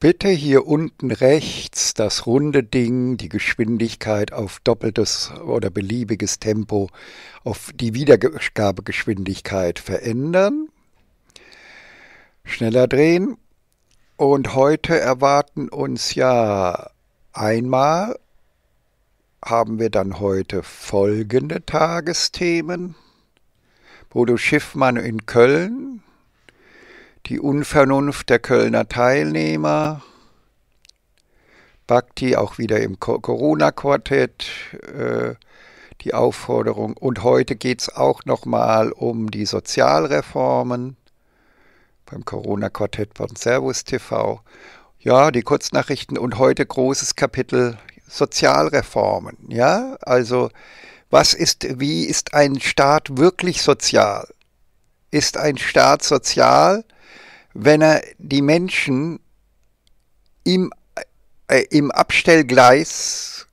bitte hier unten rechts das runde Ding, die Geschwindigkeit auf doppeltes oder beliebiges Tempo, auf die Wiedergabegeschwindigkeit verändern. Schneller drehen. Und heute erwarten uns ja einmal haben wir dann heute folgende Tagesthemen. Bodo Schiffmann in Köln, die Unvernunft der Kölner Teilnehmer, Bhakti auch wieder im Corona-Quartett, äh, die Aufforderung. Und heute geht es auch nochmal um die Sozialreformen beim Corona-Quartett von Servus TV. Ja, die Kurznachrichten und heute großes Kapitel Sozialreformen. Ja, also was ist, wie ist ein Staat wirklich sozial? Ist ein Staat sozial? wenn er die Menschen im, äh, im Abstellgleis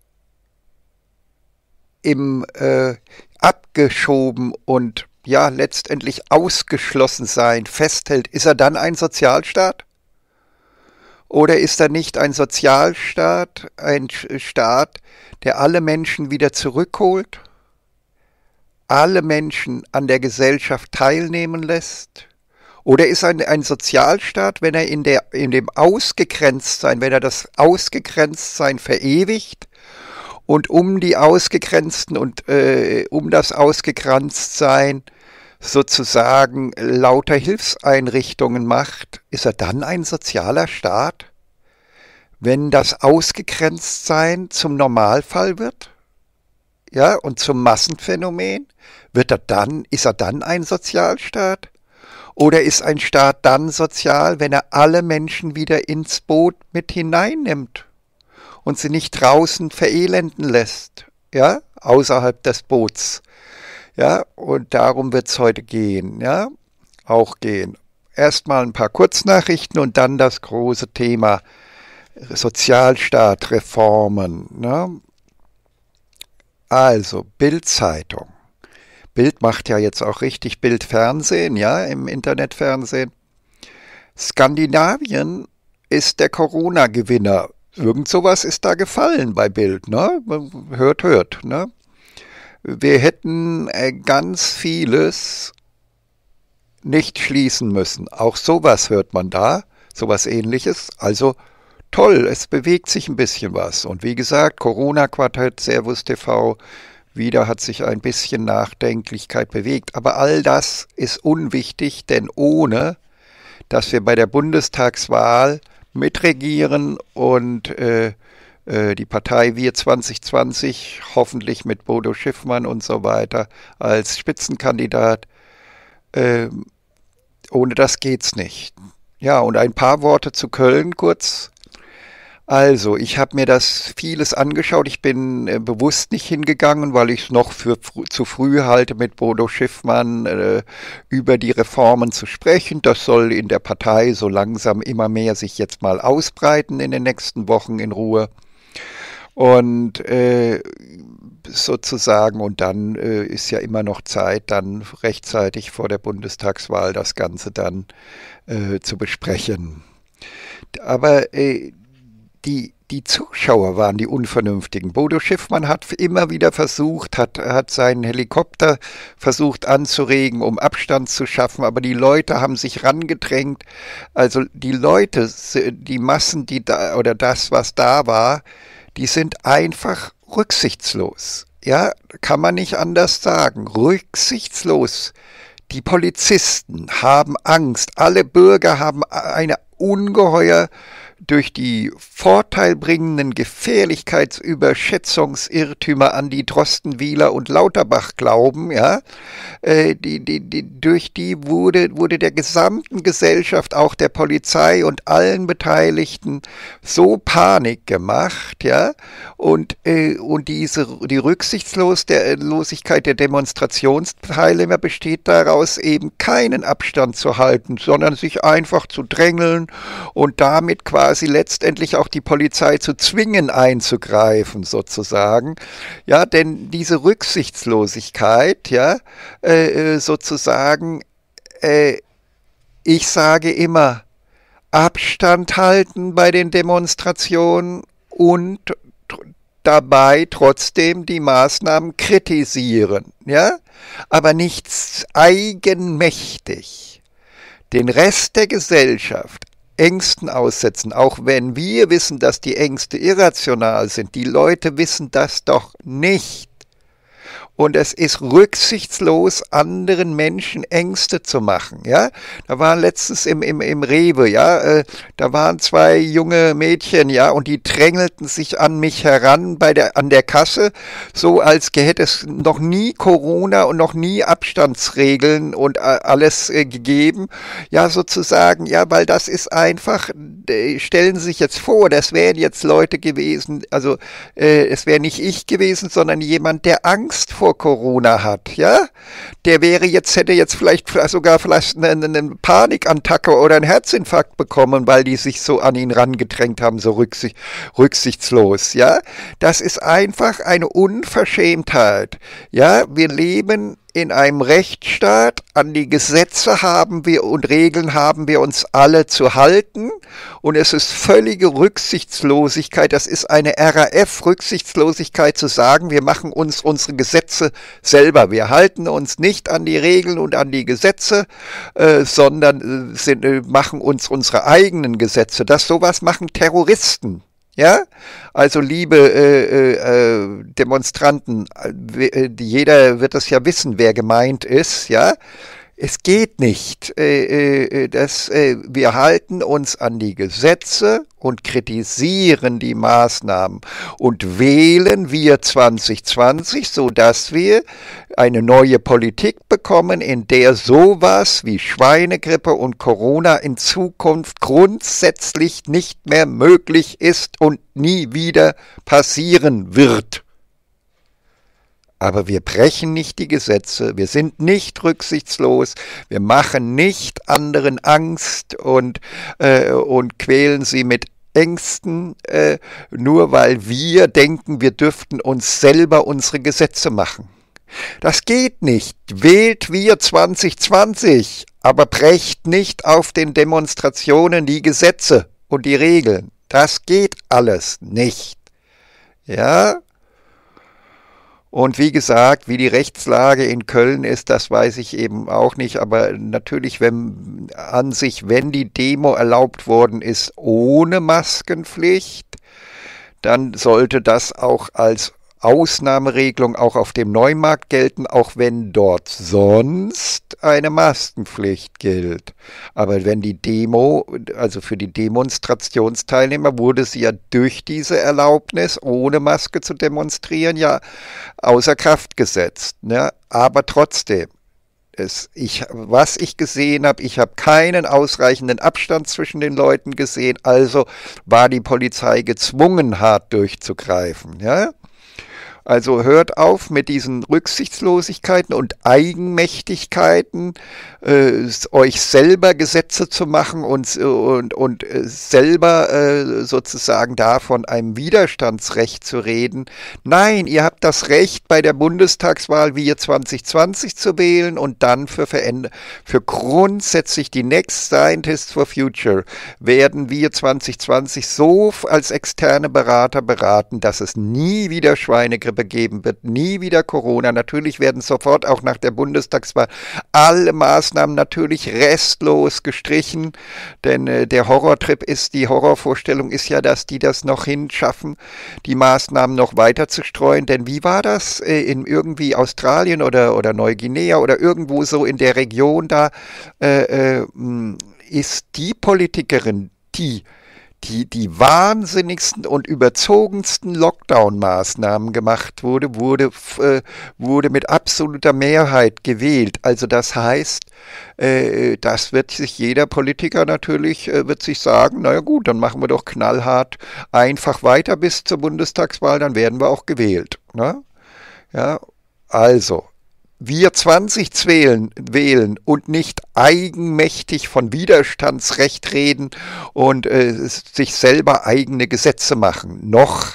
im, äh, abgeschoben und ja letztendlich ausgeschlossen sein festhält, ist er dann ein Sozialstaat? Oder ist er nicht ein Sozialstaat, ein Staat, der alle Menschen wieder zurückholt, alle Menschen an der Gesellschaft teilnehmen lässt, oder ist ein, ein Sozialstaat, wenn er in, der, in dem Ausgegrenztsein, wenn er das Ausgegrenztsein verewigt und um die Ausgegrenzten und äh, um das Ausgegrenztsein sozusagen lauter Hilfseinrichtungen macht, ist er dann ein sozialer Staat, wenn das Ausgegrenztsein zum Normalfall wird? Ja, und zum Massenphänomen? Wird er dann, ist er dann ein Sozialstaat? Oder ist ein Staat dann sozial, wenn er alle Menschen wieder ins Boot mit hineinnimmt und sie nicht draußen verelenden lässt, ja, außerhalb des Boots? Ja, und darum wird es heute gehen, ja, auch gehen. Erstmal ein paar Kurznachrichten und dann das große Thema Sozialstaat, Reformen. Ne? Also, Bild-Zeitung. Bild macht ja jetzt auch richtig Bildfernsehen, ja, im Internetfernsehen. Skandinavien ist der Corona-Gewinner. Irgend sowas ist da gefallen bei Bild, ne? Hört, hört, ne? Wir hätten äh, ganz vieles nicht schließen müssen. Auch sowas hört man da, sowas ähnliches. Also toll, es bewegt sich ein bisschen was. Und wie gesagt, Corona-Quartett, Servus TV, wieder hat sich ein bisschen Nachdenklichkeit bewegt. Aber all das ist unwichtig, denn ohne, dass wir bei der Bundestagswahl mitregieren und äh, äh, die Partei Wir 2020 hoffentlich mit Bodo Schiffmann und so weiter als Spitzenkandidat, äh, ohne das geht's nicht. Ja, und ein paar Worte zu Köln kurz. Also, ich habe mir das vieles angeschaut. Ich bin äh, bewusst nicht hingegangen, weil ich es noch für fr zu früh halte, mit Bodo Schiffmann äh, über die Reformen zu sprechen. Das soll in der Partei so langsam immer mehr sich jetzt mal ausbreiten in den nächsten Wochen in Ruhe. Und äh, sozusagen, und dann äh, ist ja immer noch Zeit, dann rechtzeitig vor der Bundestagswahl das Ganze dann äh, zu besprechen. Aber äh, die, die Zuschauer waren die Unvernünftigen. Bodo Schiffmann hat immer wieder versucht, hat, hat seinen Helikopter versucht anzuregen, um Abstand zu schaffen, aber die Leute haben sich rangedrängt. Also die Leute, die Massen, die da oder das, was da war, die sind einfach rücksichtslos. Ja, kann man nicht anders sagen. Rücksichtslos. Die Polizisten haben Angst. Alle Bürger haben eine ungeheuer durch die vorteilbringenden Gefährlichkeitsüberschätzungsirrtümer an die Drostenwieler und Lauterbach glauben, ja, äh, die, die, die, durch die wurde, wurde der gesamten Gesellschaft, auch der Polizei und allen Beteiligten so Panik gemacht, ja, und, äh, und diese, die Rücksichtslosigkeit äh, der Demonstrationsteilnehmer besteht daraus, eben keinen Abstand zu halten, sondern sich einfach zu drängeln und damit quasi quasi letztendlich auch die Polizei zu zwingen, einzugreifen, sozusagen. Ja, denn diese Rücksichtslosigkeit, ja, äh, äh sozusagen, äh, ich sage immer, Abstand halten bei den Demonstrationen und dabei trotzdem die Maßnahmen kritisieren, ja, aber nichts eigenmächtig. Den Rest der Gesellschaft Ängsten aussetzen, auch wenn wir wissen, dass die Ängste irrational sind. Die Leute wissen das doch nicht und es ist rücksichtslos, anderen Menschen Ängste zu machen. Ja, da waren letztens im im im Rewe, ja, äh, da waren zwei junge Mädchen, ja, und die drängelten sich an mich heran bei der an der Kasse, so als hätte es noch nie Corona und noch nie Abstandsregeln und äh, alles äh, gegeben, ja, sozusagen, ja, weil das ist einfach. Äh, stellen Sie sich jetzt vor, das wären jetzt Leute gewesen, also äh, es wäre nicht ich gewesen, sondern jemand, der Angst vor vor Corona hat, ja, der wäre jetzt, hätte jetzt vielleicht sogar vielleicht eine, eine ne Panikattacke oder einen Herzinfarkt bekommen, weil die sich so an ihn rangedrängt haben, so rücksicht, rücksichtslos, ja. Das ist einfach eine Unverschämtheit, ja. Wir leben in einem Rechtsstaat, an die Gesetze haben wir und Regeln haben wir uns alle zu halten und es ist völlige Rücksichtslosigkeit, das ist eine RAF-Rücksichtslosigkeit zu sagen, wir machen uns unsere Gesetze selber, wir halten uns nicht an die Regeln und an die Gesetze, äh, sondern äh, sind, äh, machen uns unsere eigenen Gesetze. Das sowas machen Terroristen. Ja, also liebe äh, äh, äh Demonstranten, äh, äh, jeder wird das ja wissen, wer gemeint ist. Ja, es geht nicht. Äh, äh, äh, das, äh, wir halten uns an die Gesetze und kritisieren die Maßnahmen und wählen wir 2020, sodass wir eine neue Politik bekommen, in der sowas wie Schweinegrippe und Corona in Zukunft grundsätzlich nicht mehr möglich ist und nie wieder passieren wird aber wir brechen nicht die Gesetze, wir sind nicht rücksichtslos, wir machen nicht anderen Angst und, äh, und quälen sie mit Ängsten, äh, nur weil wir denken, wir dürften uns selber unsere Gesetze machen. Das geht nicht. Wählt wir 2020, aber brecht nicht auf den Demonstrationen die Gesetze und die Regeln. Das geht alles nicht. Ja? Und wie gesagt, wie die Rechtslage in Köln ist, das weiß ich eben auch nicht. Aber natürlich, wenn an sich, wenn die Demo erlaubt worden ist ohne Maskenpflicht, dann sollte das auch als Ausnahmeregelung auch auf dem Neumarkt gelten, auch wenn dort sonst eine Maskenpflicht gilt. Aber wenn die Demo, also für die Demonstrationsteilnehmer, wurde sie ja durch diese Erlaubnis, ohne Maske zu demonstrieren, ja außer Kraft gesetzt. Ne? Aber trotzdem, es, ich, was ich gesehen habe, ich habe keinen ausreichenden Abstand zwischen den Leuten gesehen, also war die Polizei gezwungen, hart durchzugreifen. Ja? Also hört auf mit diesen Rücksichtslosigkeiten und Eigenmächtigkeiten, äh, euch selber Gesetze zu machen und, und, und äh, selber äh, sozusagen davon einem Widerstandsrecht zu reden. Nein, ihr habt das Recht, bei der Bundestagswahl wir 2020 zu wählen und dann für, für grundsätzlich die Next Scientists for Future werden wir 2020 so als externe Berater beraten, dass es nie wieder Schweinegrippe begeben wird. Nie wieder Corona. Natürlich werden sofort auch nach der Bundestagswahl alle Maßnahmen natürlich restlos gestrichen, denn äh, der Horrortrip ist, die Horrorvorstellung ist ja, dass die das noch hinschaffen, die Maßnahmen noch weiter zu streuen. Denn wie war das äh, in irgendwie Australien oder, oder Neuguinea oder irgendwo so in der Region da, äh, äh hm, ist die Politikerin, die die, die wahnsinnigsten und überzogensten Lockdown-Maßnahmen gemacht wurde, wurde, äh, wurde mit absoluter Mehrheit gewählt. Also das heißt, äh, das wird sich jeder Politiker natürlich, äh, wird sich sagen, naja gut, dann machen wir doch knallhart einfach weiter bis zur Bundestagswahl, dann werden wir auch gewählt. Ne? Ja, also, wir 20 wählen, wählen und nicht eigenmächtig von Widerstandsrecht reden und äh, sich selber eigene Gesetze machen. Noch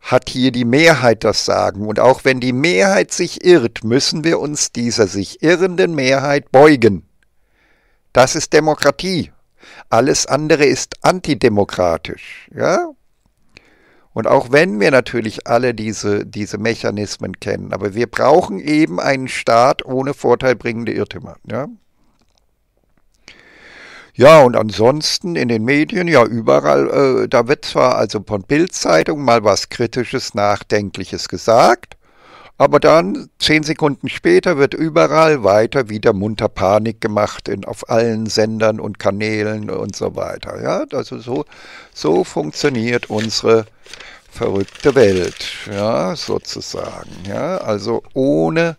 hat hier die Mehrheit das Sagen. Und auch wenn die Mehrheit sich irrt, müssen wir uns dieser sich irrenden Mehrheit beugen. Das ist Demokratie. Alles andere ist antidemokratisch. Ja? Und auch wenn wir natürlich alle diese, diese Mechanismen kennen, aber wir brauchen eben einen Staat ohne vorteilbringende Irrtümer. Ja? Ja, und ansonsten in den Medien, ja überall, äh, da wird zwar also von Bildzeitung mal was Kritisches, Nachdenkliches gesagt, aber dann, zehn Sekunden später, wird überall weiter wieder munter Panik gemacht in, auf allen Sendern und Kanälen und so weiter. Ja, also so, so funktioniert unsere verrückte Welt, ja, sozusagen. Ja, also ohne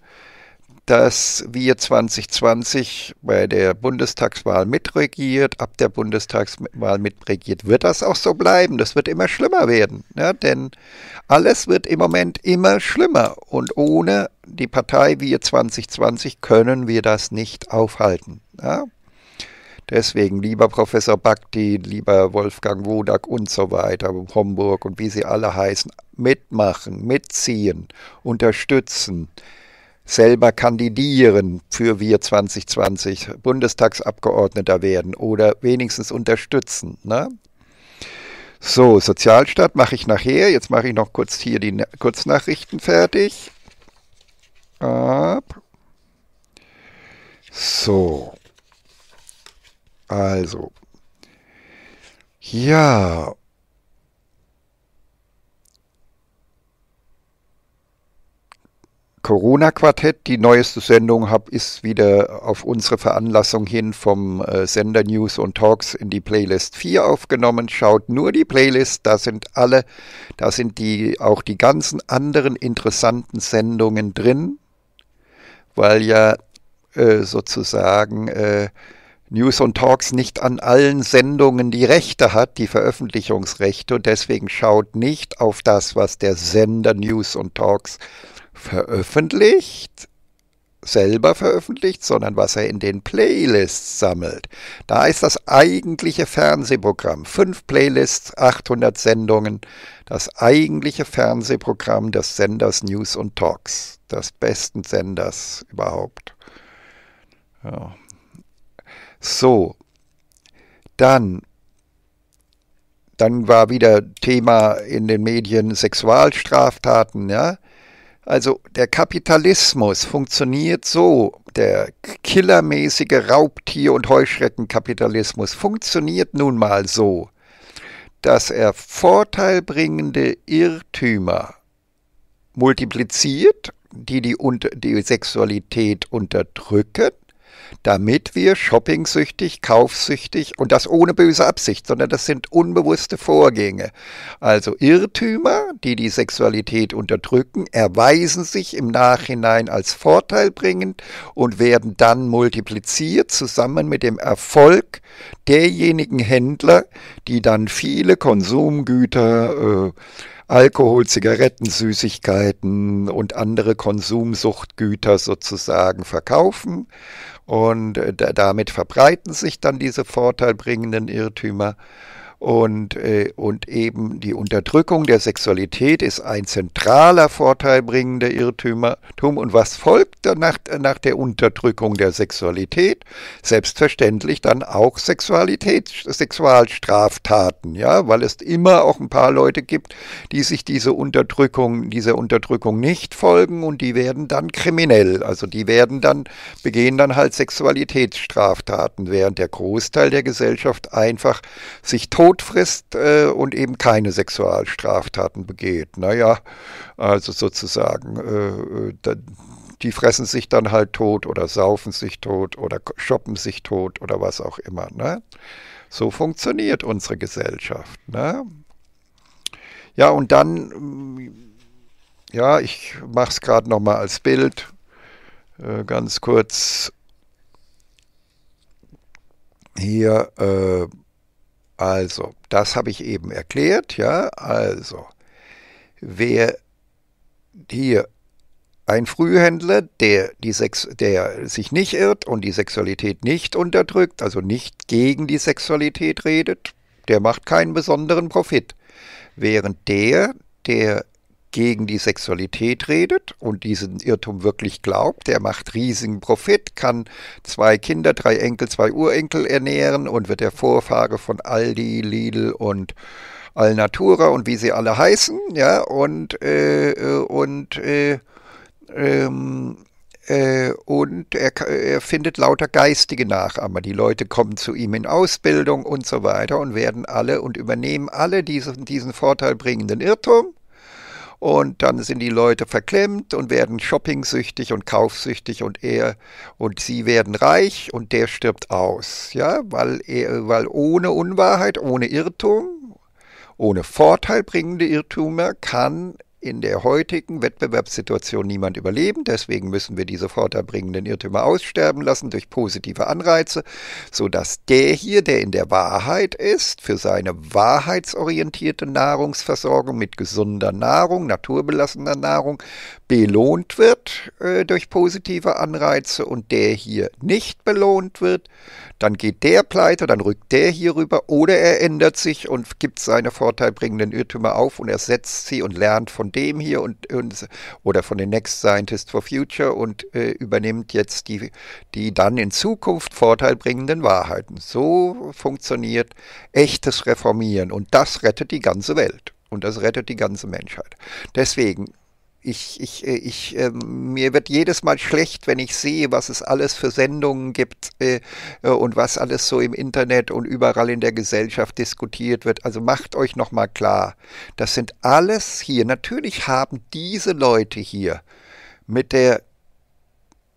dass wir 2020 bei der Bundestagswahl mitregiert, ab der Bundestagswahl mitregiert, wird das auch so bleiben. Das wird immer schlimmer werden, ja, ne? denn alles wird im Moment immer schlimmer und ohne die Partei Wir 2020 können wir das nicht aufhalten. Ja. Deswegen lieber Professor Bakti, lieber Wolfgang Wodak und so weiter, Homburg und wie sie alle heißen, mitmachen, mitziehen, unterstützen selber kandidieren für Wir 2020, Bundestagsabgeordneter werden oder wenigstens unterstützen. Ne? So, Sozialstaat mache ich nachher. Jetzt mache ich noch kurz hier die Kurznachrichten fertig. Ab. So. Also. Ja. Corona-Quartett. Die neueste Sendung hab, ist wieder auf unsere Veranlassung hin vom äh, Sender News und Talks in die Playlist 4 aufgenommen. Schaut nur die Playlist, da sind alle, da sind die auch die ganzen anderen interessanten Sendungen drin, weil ja äh, sozusagen äh, News und Talks nicht an allen Sendungen die Rechte hat, die Veröffentlichungsrechte, und deswegen schaut nicht auf das, was der Sender News und Talks veröffentlicht, selber veröffentlicht, sondern was er in den Playlists sammelt. Da ist das eigentliche Fernsehprogramm. Fünf Playlists, 800 Sendungen. Das eigentliche Fernsehprogramm des Senders News und Talks. Des besten Senders überhaupt. Ja. So. Dann. Dann war wieder Thema in den Medien Sexualstraftaten, ja also der Kapitalismus funktioniert so, der killermäßige Raubtier- und Heuschreckenkapitalismus funktioniert nun mal so, dass er vorteilbringende Irrtümer multipliziert, die die, die Sexualität unterdrücken damit wir shoppingsüchtig, kaufsüchtig und das ohne böse Absicht, sondern das sind unbewusste Vorgänge. Also Irrtümer, die die Sexualität unterdrücken, erweisen sich im Nachhinein als vorteilbringend und werden dann multipliziert zusammen mit dem Erfolg derjenigen Händler, die dann viele Konsumgüter äh, Alkohol, Zigaretten, Süßigkeiten und andere Konsumsuchtgüter sozusagen verkaufen und äh, damit verbreiten sich dann diese vorteilbringenden Irrtümer. Und, äh, und eben die Unterdrückung der Sexualität ist ein zentraler vorteilbringender Irrtümertum. Und was folgt danach, nach der Unterdrückung der Sexualität? Selbstverständlich dann auch Sexualität, Sexualstraftaten, ja, weil es immer auch ein paar Leute gibt, die sich diese Unterdrückung, dieser Unterdrückung nicht folgen und die werden dann kriminell. Also die werden dann, begehen dann halt Sexualitätsstraftaten, während der Großteil der Gesellschaft einfach sich tot Tod frisst äh, und eben keine Sexualstraftaten begeht. Naja, also sozusagen, äh, äh die fressen sich dann halt tot oder saufen sich tot oder shoppen sich tot oder was auch immer. Ne? So funktioniert unsere Gesellschaft. Ne? Ja, und dann, mm, ja, ich mache es gerade nochmal als Bild, äh, ganz kurz. Hier, äh, also, das habe ich eben erklärt, ja. Also, wer hier ein Frühhändler, der, die Sex, der sich nicht irrt und die Sexualität nicht unterdrückt, also nicht gegen die Sexualität redet, der macht keinen besonderen Profit. Während der, der gegen die Sexualität redet und diesen Irrtum wirklich glaubt, der macht riesigen Profit, kann zwei Kinder, drei Enkel, zwei Urenkel ernähren und wird der Vorfahre von Aldi, Lidl und Alnatura und wie sie alle heißen, ja, und, äh, äh und, äh, ähm, äh, und er, er, findet lauter geistige Nachahmer. Die Leute kommen zu ihm in Ausbildung und so weiter und werden alle und übernehmen alle diesen, diesen vorteilbringenden Irrtum und dann sind die Leute verklemmt und werden shoppingsüchtig und kaufsüchtig und er und sie werden reich und der stirbt aus, ja, weil, er, weil ohne Unwahrheit, ohne Irrtum, ohne vorteilbringende Irrtümer kann in der heutigen Wettbewerbssituation niemand überleben. Deswegen müssen wir diese vorteilbringenden Irrtümer aussterben lassen durch positive Anreize, sodass der hier, der in der Wahrheit ist, für seine wahrheitsorientierte Nahrungsversorgung mit gesunder Nahrung, naturbelassener Nahrung, belohnt wird äh, durch positive Anreize und der hier nicht belohnt wird, dann geht der pleite, dann rückt der hier rüber oder er ändert sich und gibt seine vorteilbringenden Irrtümer auf und ersetzt sie und lernt von dem hier und, und oder von den Next Scientist for Future und äh, übernimmt jetzt die, die dann in Zukunft vorteilbringenden Wahrheiten. So funktioniert echtes Reformieren und das rettet die ganze Welt. Und das rettet die ganze Menschheit. Deswegen ich, ich, ich, äh, ähm, mir wird jedes Mal schlecht, wenn ich sehe, was es alles für Sendungen gibt äh, äh, und was alles so im Internet und überall in der Gesellschaft diskutiert wird. Also macht euch nochmal klar, das sind alles hier. Natürlich haben diese Leute hier mit der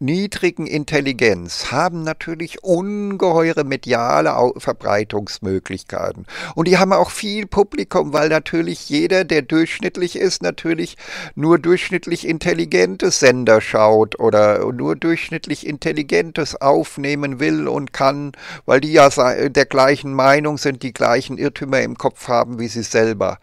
niedrigen Intelligenz haben natürlich ungeheure mediale Verbreitungsmöglichkeiten. Und die haben auch viel Publikum, weil natürlich jeder, der durchschnittlich ist, natürlich nur durchschnittlich intelligente Sender schaut oder nur durchschnittlich intelligentes aufnehmen will und kann, weil die ja der gleichen Meinung sind, die gleichen Irrtümer im Kopf haben wie sie selber.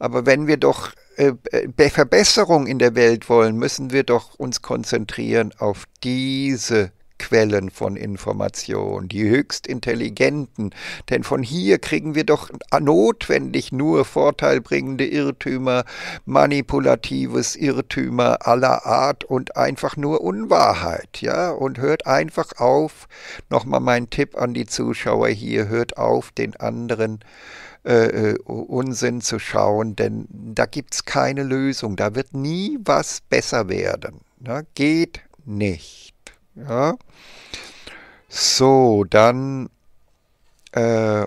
Aber wenn wir doch äh, äh, Verbesserung in der Welt wollen, müssen wir doch uns konzentrieren auf diese Quellen von Information, die höchst intelligenten, denn von hier kriegen wir doch notwendig nur vorteilbringende Irrtümer, manipulatives Irrtümer aller Art und einfach nur Unwahrheit, ja, und hört einfach auf, nochmal mein Tipp an die Zuschauer hier, hört auf, den anderen äh, äh, äh Unsinn zu schauen, denn da gibt es keine Lösung. Da wird nie was besser werden. Ne? Geht nicht. Ja? So, dann äh,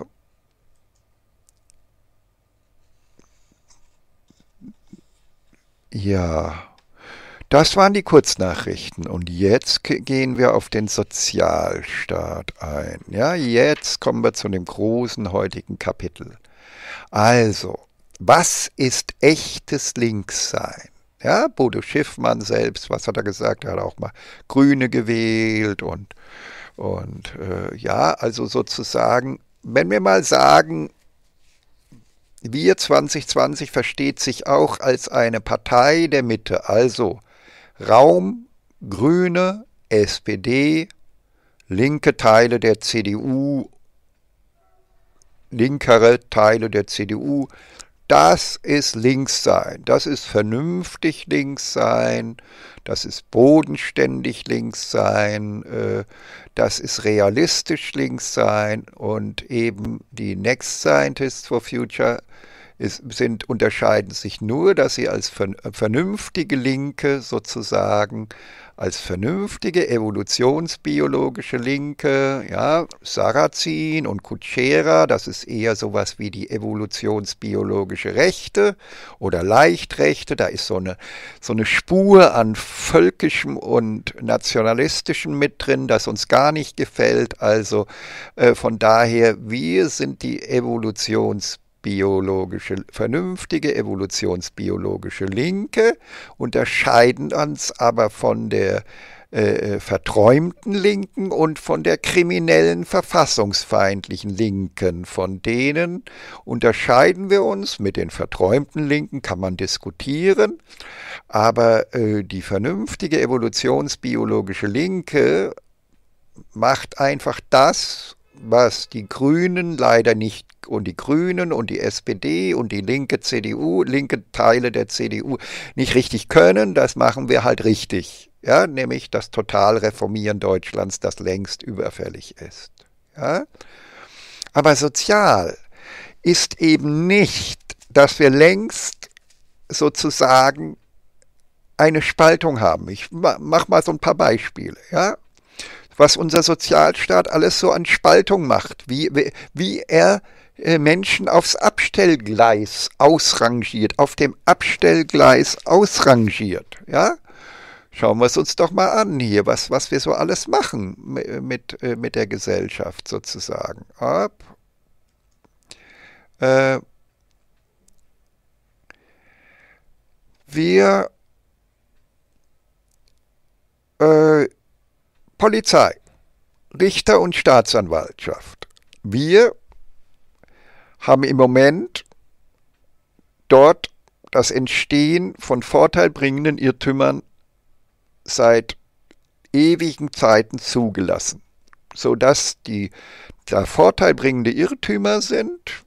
ja. Das waren die Kurznachrichten und jetzt gehen wir auf den Sozialstaat ein. Ja, jetzt kommen wir zu dem großen heutigen Kapitel. Also, was ist echtes Linkssein? Ja, Bodo Schiffmann selbst, was hat er gesagt? Er hat auch mal Grüne gewählt und, und äh, ja, also sozusagen, wenn wir mal sagen, wir 2020 versteht sich auch als eine Partei der Mitte, also Raum, Grüne, SPD, linke Teile der CDU linkere Teile der CDU. Das ist links sein, das ist vernünftig links sein, das ist bodenständig links sein, äh, das ist realistisch links sein und eben die Next Scientists for Future sind, unterscheiden sich nur, dass sie als vernünftige Linke sozusagen als vernünftige evolutionsbiologische Linke, ja, Sarrazin und Kutschera, das ist eher sowas wie die evolutionsbiologische Rechte oder Leichtrechte, da ist so eine, so eine Spur an völkischem und nationalistischem mit drin, das uns gar nicht gefällt, also äh, von daher, wir sind die evolutionsbiologische biologische, vernünftige evolutionsbiologische Linke, unterscheiden uns aber von der äh, äh, verträumten Linken und von der kriminellen, verfassungsfeindlichen Linken. Von denen unterscheiden wir uns. Mit den verträumten Linken kann man diskutieren, aber äh, die vernünftige evolutionsbiologische Linke macht einfach das, was die Grünen leider nicht und die Grünen und die SPD und die linke CDU, linke Teile der CDU nicht richtig können, das machen wir halt richtig. Ja, nämlich das Totalreformieren Deutschlands, das längst überfällig ist. Ja? Aber sozial ist eben nicht, dass wir längst sozusagen eine Spaltung haben. Ich mache mal so ein paar Beispiele. Ja? was unser Sozialstaat alles so an Spaltung macht, wie, wie, wie er äh, Menschen aufs Abstellgleis ausrangiert, auf dem Abstellgleis ausrangiert. Ja? Schauen wir es uns doch mal an hier, was, was wir so alles machen äh, mit, äh, mit der Gesellschaft sozusagen. Ab. Äh, wir äh, Polizei, Richter und Staatsanwaltschaft. Wir haben im Moment dort das Entstehen von vorteilbringenden Irrtümern seit ewigen Zeiten zugelassen, sodass die da vorteilbringende Irrtümer sind,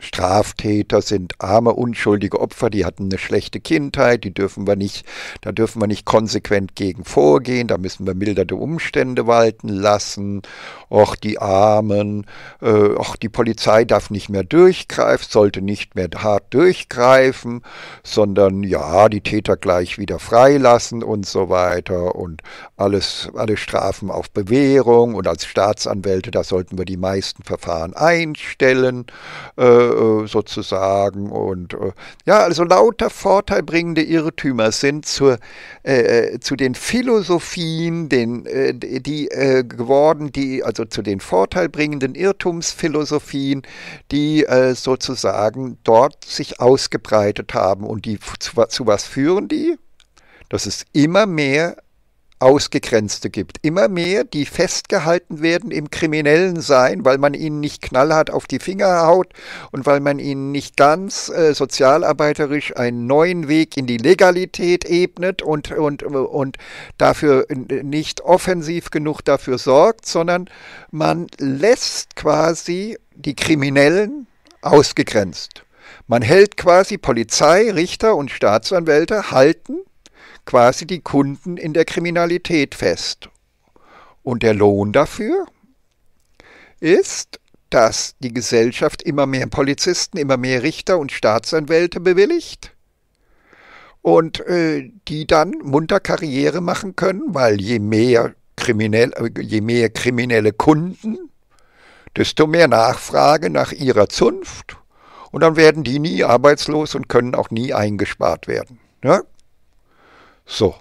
Straftäter sind arme, unschuldige Opfer, die hatten eine schlechte Kindheit, die dürfen wir nicht, da dürfen wir nicht konsequent gegen vorgehen, da müssen wir milderte Umstände walten lassen. Och, die Armen, äh, och, die Polizei darf nicht mehr durchgreifen, sollte nicht mehr hart durchgreifen, sondern ja, die Täter gleich wieder freilassen und so weiter und alles, alle Strafen auf Bewährung und als Staatsanwälte, da sollten wir die meisten Verfahren einstellen. Äh, äh, sozusagen. Und äh, ja, also lauter vorteilbringende Irrtümer sind zur, äh, äh zu den Philosophien, den, die geworden, die, also zu den vorteilbringenden Irrtumsphilosophien, die sozusagen dort sich ausgebreitet haben. Und die zu, zu was führen die? Das ist immer mehr Ausgegrenzte gibt. Immer mehr, die festgehalten werden im kriminellen Sein, weil man ihnen nicht knallhart auf die Finger haut und weil man ihnen nicht ganz äh, sozialarbeiterisch einen neuen Weg in die Legalität ebnet und, und, und dafür nicht offensiv genug dafür sorgt, sondern man lässt quasi die Kriminellen ausgegrenzt. Man hält quasi Polizei, Richter und Staatsanwälte halten quasi die Kunden in der Kriminalität fest. Und der Lohn dafür ist, dass die Gesellschaft immer mehr Polizisten, immer mehr Richter und Staatsanwälte bewilligt und äh, die dann munter Karriere machen können, weil je mehr, kriminell, äh, je mehr kriminelle Kunden, desto mehr Nachfrage nach ihrer Zunft und dann werden die nie arbeitslos und können auch nie eingespart werden. Ja? Ne? So,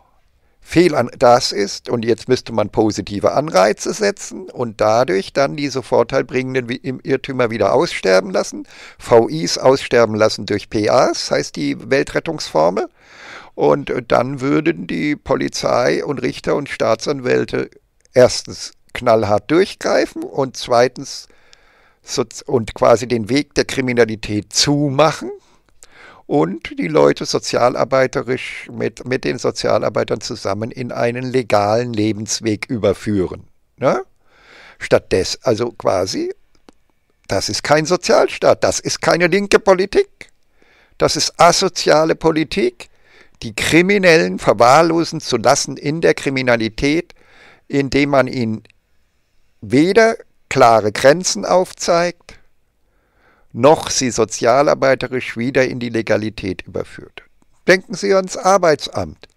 Fehlern das ist und jetzt müsste man positive Anreize setzen und dadurch dann diese vorteilbringenden Irrtümer wieder aussterben lassen, VIs aussterben lassen durch PAs, heißt die Weltrettungsformel. Und äh, dann würden die Polizei und Richter und Staatsanwälte erstens knallhart durchgreifen und zweitens und quasi den Weg der Kriminalität zumachen, und die Leute sozialarbeiterisch mit, mit den Sozialarbeitern zusammen in einen legalen Lebensweg überführen. Ne? Stattdessen, also quasi, das ist kein Sozialstaat, das ist keine linke Politik, das ist asoziale Politik, die Kriminellen verwahrlosen zu lassen in der Kriminalität, indem man ihnen weder klare Grenzen aufzeigt, noch sie sozialarbeiterisch wieder in die Legalität überführt. Denken Sie ans Arbeitsamt.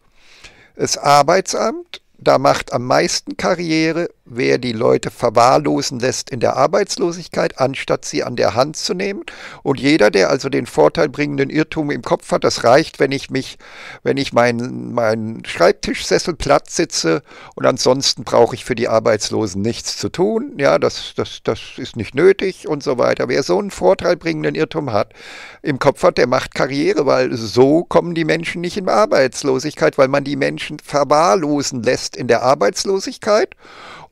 Das Arbeitsamt, da macht am meisten Karriere, wer die Leute verwahrlosen lässt in der Arbeitslosigkeit, anstatt sie an der Hand zu nehmen. Und jeder, der also den vorteilbringenden Irrtum im Kopf hat, das reicht, wenn ich mich, wenn ich meinen mein Schreibtischsessel platt sitze und ansonsten brauche ich für die Arbeitslosen nichts zu tun. Ja, das, das, das ist nicht nötig und so weiter. Wer so einen vorteilbringenden Irrtum hat, im Kopf hat, der macht Karriere, weil so kommen die Menschen nicht in Arbeitslosigkeit, weil man die Menschen verwahrlosen lässt in der Arbeitslosigkeit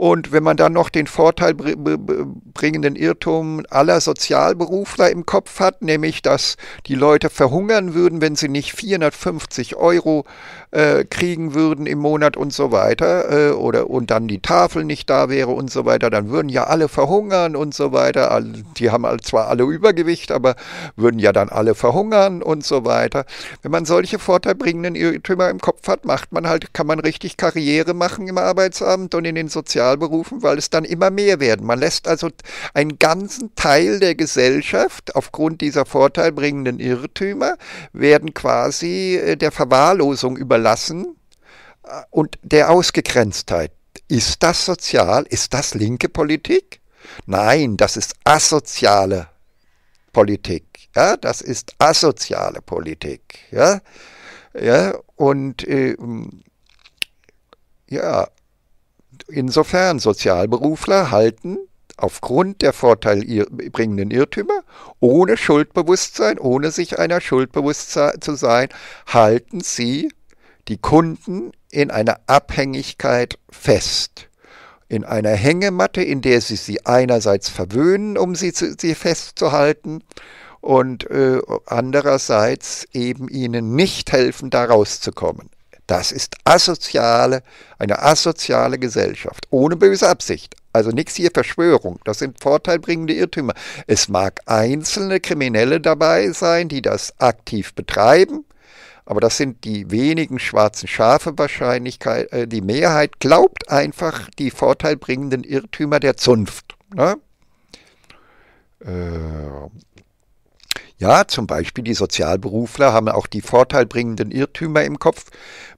und wenn man dann noch den Vorteil bringenden Irrtum aller Sozialberufler im Kopf hat, nämlich dass die Leute verhungern würden, wenn sie nicht 450 Euro äh, kriegen würden im Monat und so weiter äh, oder und dann die Tafel nicht da wäre und so weiter, dann würden ja alle verhungern und so weiter. Die haben zwar alle Übergewicht, aber würden ja dann alle verhungern und so weiter. Wenn man solche vorteilbringenden Irrtümer im Kopf hat, macht man halt, kann man richtig Karriere machen im Arbeitsamt und in den Sozialberufen, weil es dann immer mehr werden. Man lässt also einen ganzen Teil der Gesellschaft aufgrund dieser vorteilbringenden Irrtümer werden quasi äh, der Verwahrlosung überlassen Unterlassen äh, und der Ausgegrenztheit. Ist das sozial? Ist das linke Politik? Nein, das ist asoziale Politik. Ja, das ist asoziale Politik. Ja, ja und äh, ja, insofern Sozialberufler halten aufgrund der vorteilbringenden Irrtümer, ohne Schuldbewusstsein, ohne sich einer Schuldbewusst zu sein, halten sie die Kunden in einer Abhängigkeit fest. In einer Hängematte, in der sie sie einerseits verwöhnen, um sie, zu, sie festzuhalten, und äh, andererseits eben ihnen nicht helfen, da rauszukommen. Das ist asoziale, eine asoziale Gesellschaft, ohne böse Absicht. Also nichts hier Verschwörung, das sind vorteilbringende Irrtümer. Es mag einzelne Kriminelle dabei sein, die das aktiv betreiben, aber das sind die wenigen schwarzen Schafe Wahrscheinlichkeit. Äh, die Mehrheit glaubt einfach die vorteilbringenden Irrtümer der Zunft. Ne? Äh, ja, zum Beispiel die Sozialberufler haben auch die vorteilbringenden Irrtümer im Kopf.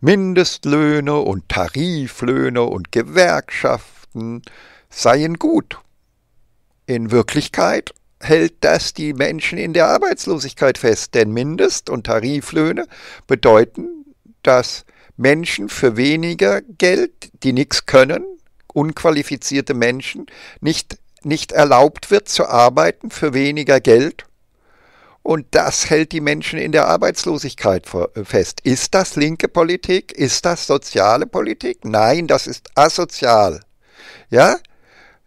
Mindestlöhne und Tariflöhne und Gewerkschaften seien gut. In Wirklichkeit hält das die Menschen in der Arbeitslosigkeit fest. Denn Mindest- und Tariflöhne bedeuten, dass Menschen für weniger Geld, die nichts können, unqualifizierte Menschen, nicht, nicht erlaubt wird zu arbeiten für weniger Geld. Und das hält die Menschen in der Arbeitslosigkeit äh, fest. Ist das linke Politik? Ist das soziale Politik? Nein, das ist asozial. Ja?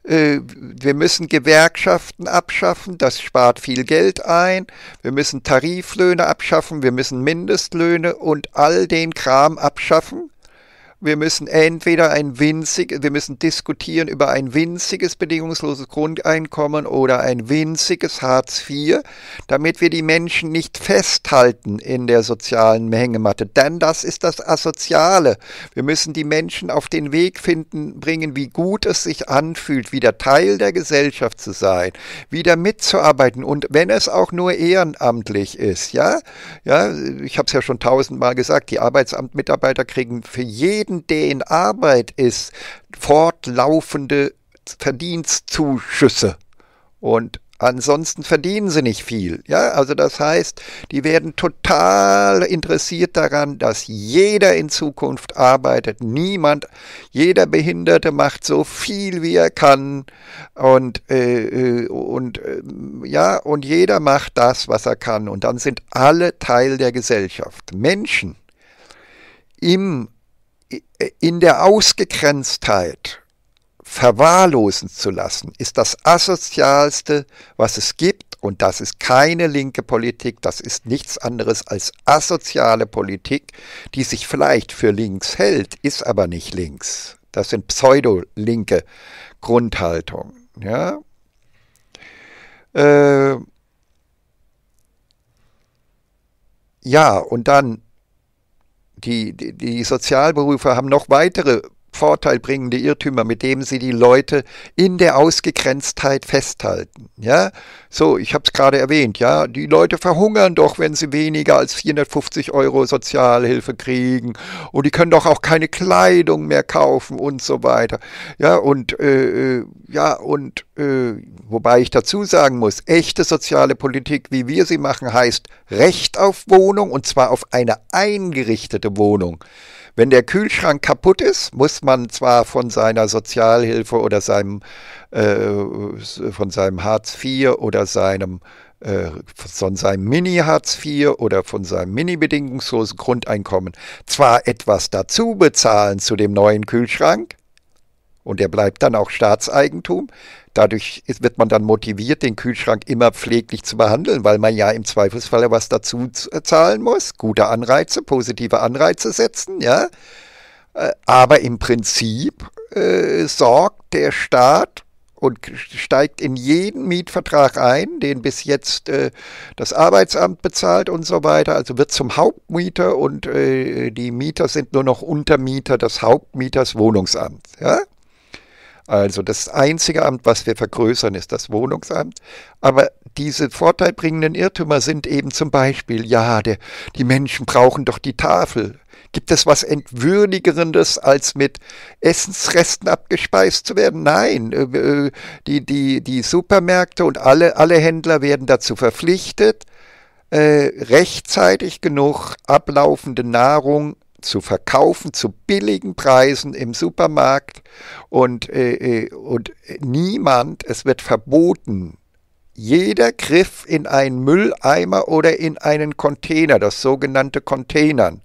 Äh, wir müssen Gewerkschaften abschaffen, das spart viel Geld ein, wir müssen Tariflöhne abschaffen, wir müssen Mindestlöhne und all den Kram abschaffen. Wir müssen entweder ein winzig, wir müssen diskutieren über ein winziges bedingungsloses Grundeinkommen oder ein winziges Hartz IV, damit wir die Menschen nicht festhalten in der sozialen Hängematte. Denn das ist das Asoziale. Wir müssen die Menschen auf den Weg finden, bringen, wie gut es sich anfühlt, wieder Teil der Gesellschaft zu sein, wieder mitzuarbeiten und wenn es auch nur ehrenamtlich ist, ja, ja, ich habe es ja schon tausendmal gesagt, die Arbeitsamtmitarbeiter kriegen für jeden neben deren Arbeit ist, fortlaufende Verdienstzuschüsse. Und Ansonsten verdienen sie nicht viel. Ja, also das heißt, die werden total interessiert daran, dass jeder in Zukunft arbeitet. Niemand, jeder Behinderte macht so viel wie er kann und äh, äh und äh, ja und jeder macht das, was er kann. Und dann sind alle Teil der Gesellschaft. Menschen im in der Ausgegrenztheit verwahrlosen zu lassen, ist das asozialste, was es gibt. Und das ist keine linke Politik, das ist nichts anderes als asoziale Politik, die sich vielleicht für links hält, ist aber nicht links. Das sind pseudo-linke Grundhaltungen. Ja? Äh ja, und dann die, die, die Sozialberufe haben noch weitere vorteilbringende Irrtümer, mit denen sie die Leute in der Ausgegrenztheit festhalten. Ja, so, ich habe es gerade erwähnt, ja, die Leute verhungern doch, wenn sie weniger als 450 Euro Sozialhilfe kriegen und die können doch auch keine Kleidung mehr kaufen und so weiter. Ja, und, äh, äh, ja, und, äh, wobei ich dazu sagen muss, echte soziale Politik, wie wir sie machen, heißt Recht auf Wohnung und zwar auf eine eingerichtete Wohnung. Wenn der Kühlschrank kaputt ist, muss man zwar von seiner Sozialhilfe oder seinem, äh, von seinem Hartz IV oder seinem äh, von seinem Mini-Hartz IV oder von seinem mini-bedingungslosen Grundeinkommen zwar etwas dazu bezahlen zu dem neuen Kühlschrank, und der bleibt dann auch Staatseigentum, Dadurch ist, wird man dann motiviert, den Kühlschrank immer pfleglich zu behandeln, weil man ja im Zweifelsfalle was dazu äh, zahlen muss. Gute Anreize, positive Anreize setzen, ja. Äh, aber im Prinzip äh, sorgt der Staat und steigt in jeden Mietvertrag ein, den bis jetzt äh, das Arbeitsamt bezahlt und so weiter. Also wird zum Hauptmieter und äh, die Mieter sind nur noch Untermieter des Hauptmieters Wohnungsamt. Ja? Also das einzige Amt, was wir vergrößern, ist das Wohnungsamt. Aber diese vorteilbringenden Irrtümer sind eben zum Beispiel, ja, der, die Menschen brauchen doch die Tafel. Gibt es was Entwürdigerendes, als mit Essensresten abgespeist zu werden? Nein, äh, äh, die, die, die Supermärkte und alle, alle Händler werden dazu verpflichtet, äh, rechtzeitig genug ablaufende Nahrung zu verkaufen zu billigen Preisen im Supermarkt und, äh, äh, und niemand, es wird verboten, jeder Griff in einen Mülleimer oder in einen Container, das sogenannte Containern,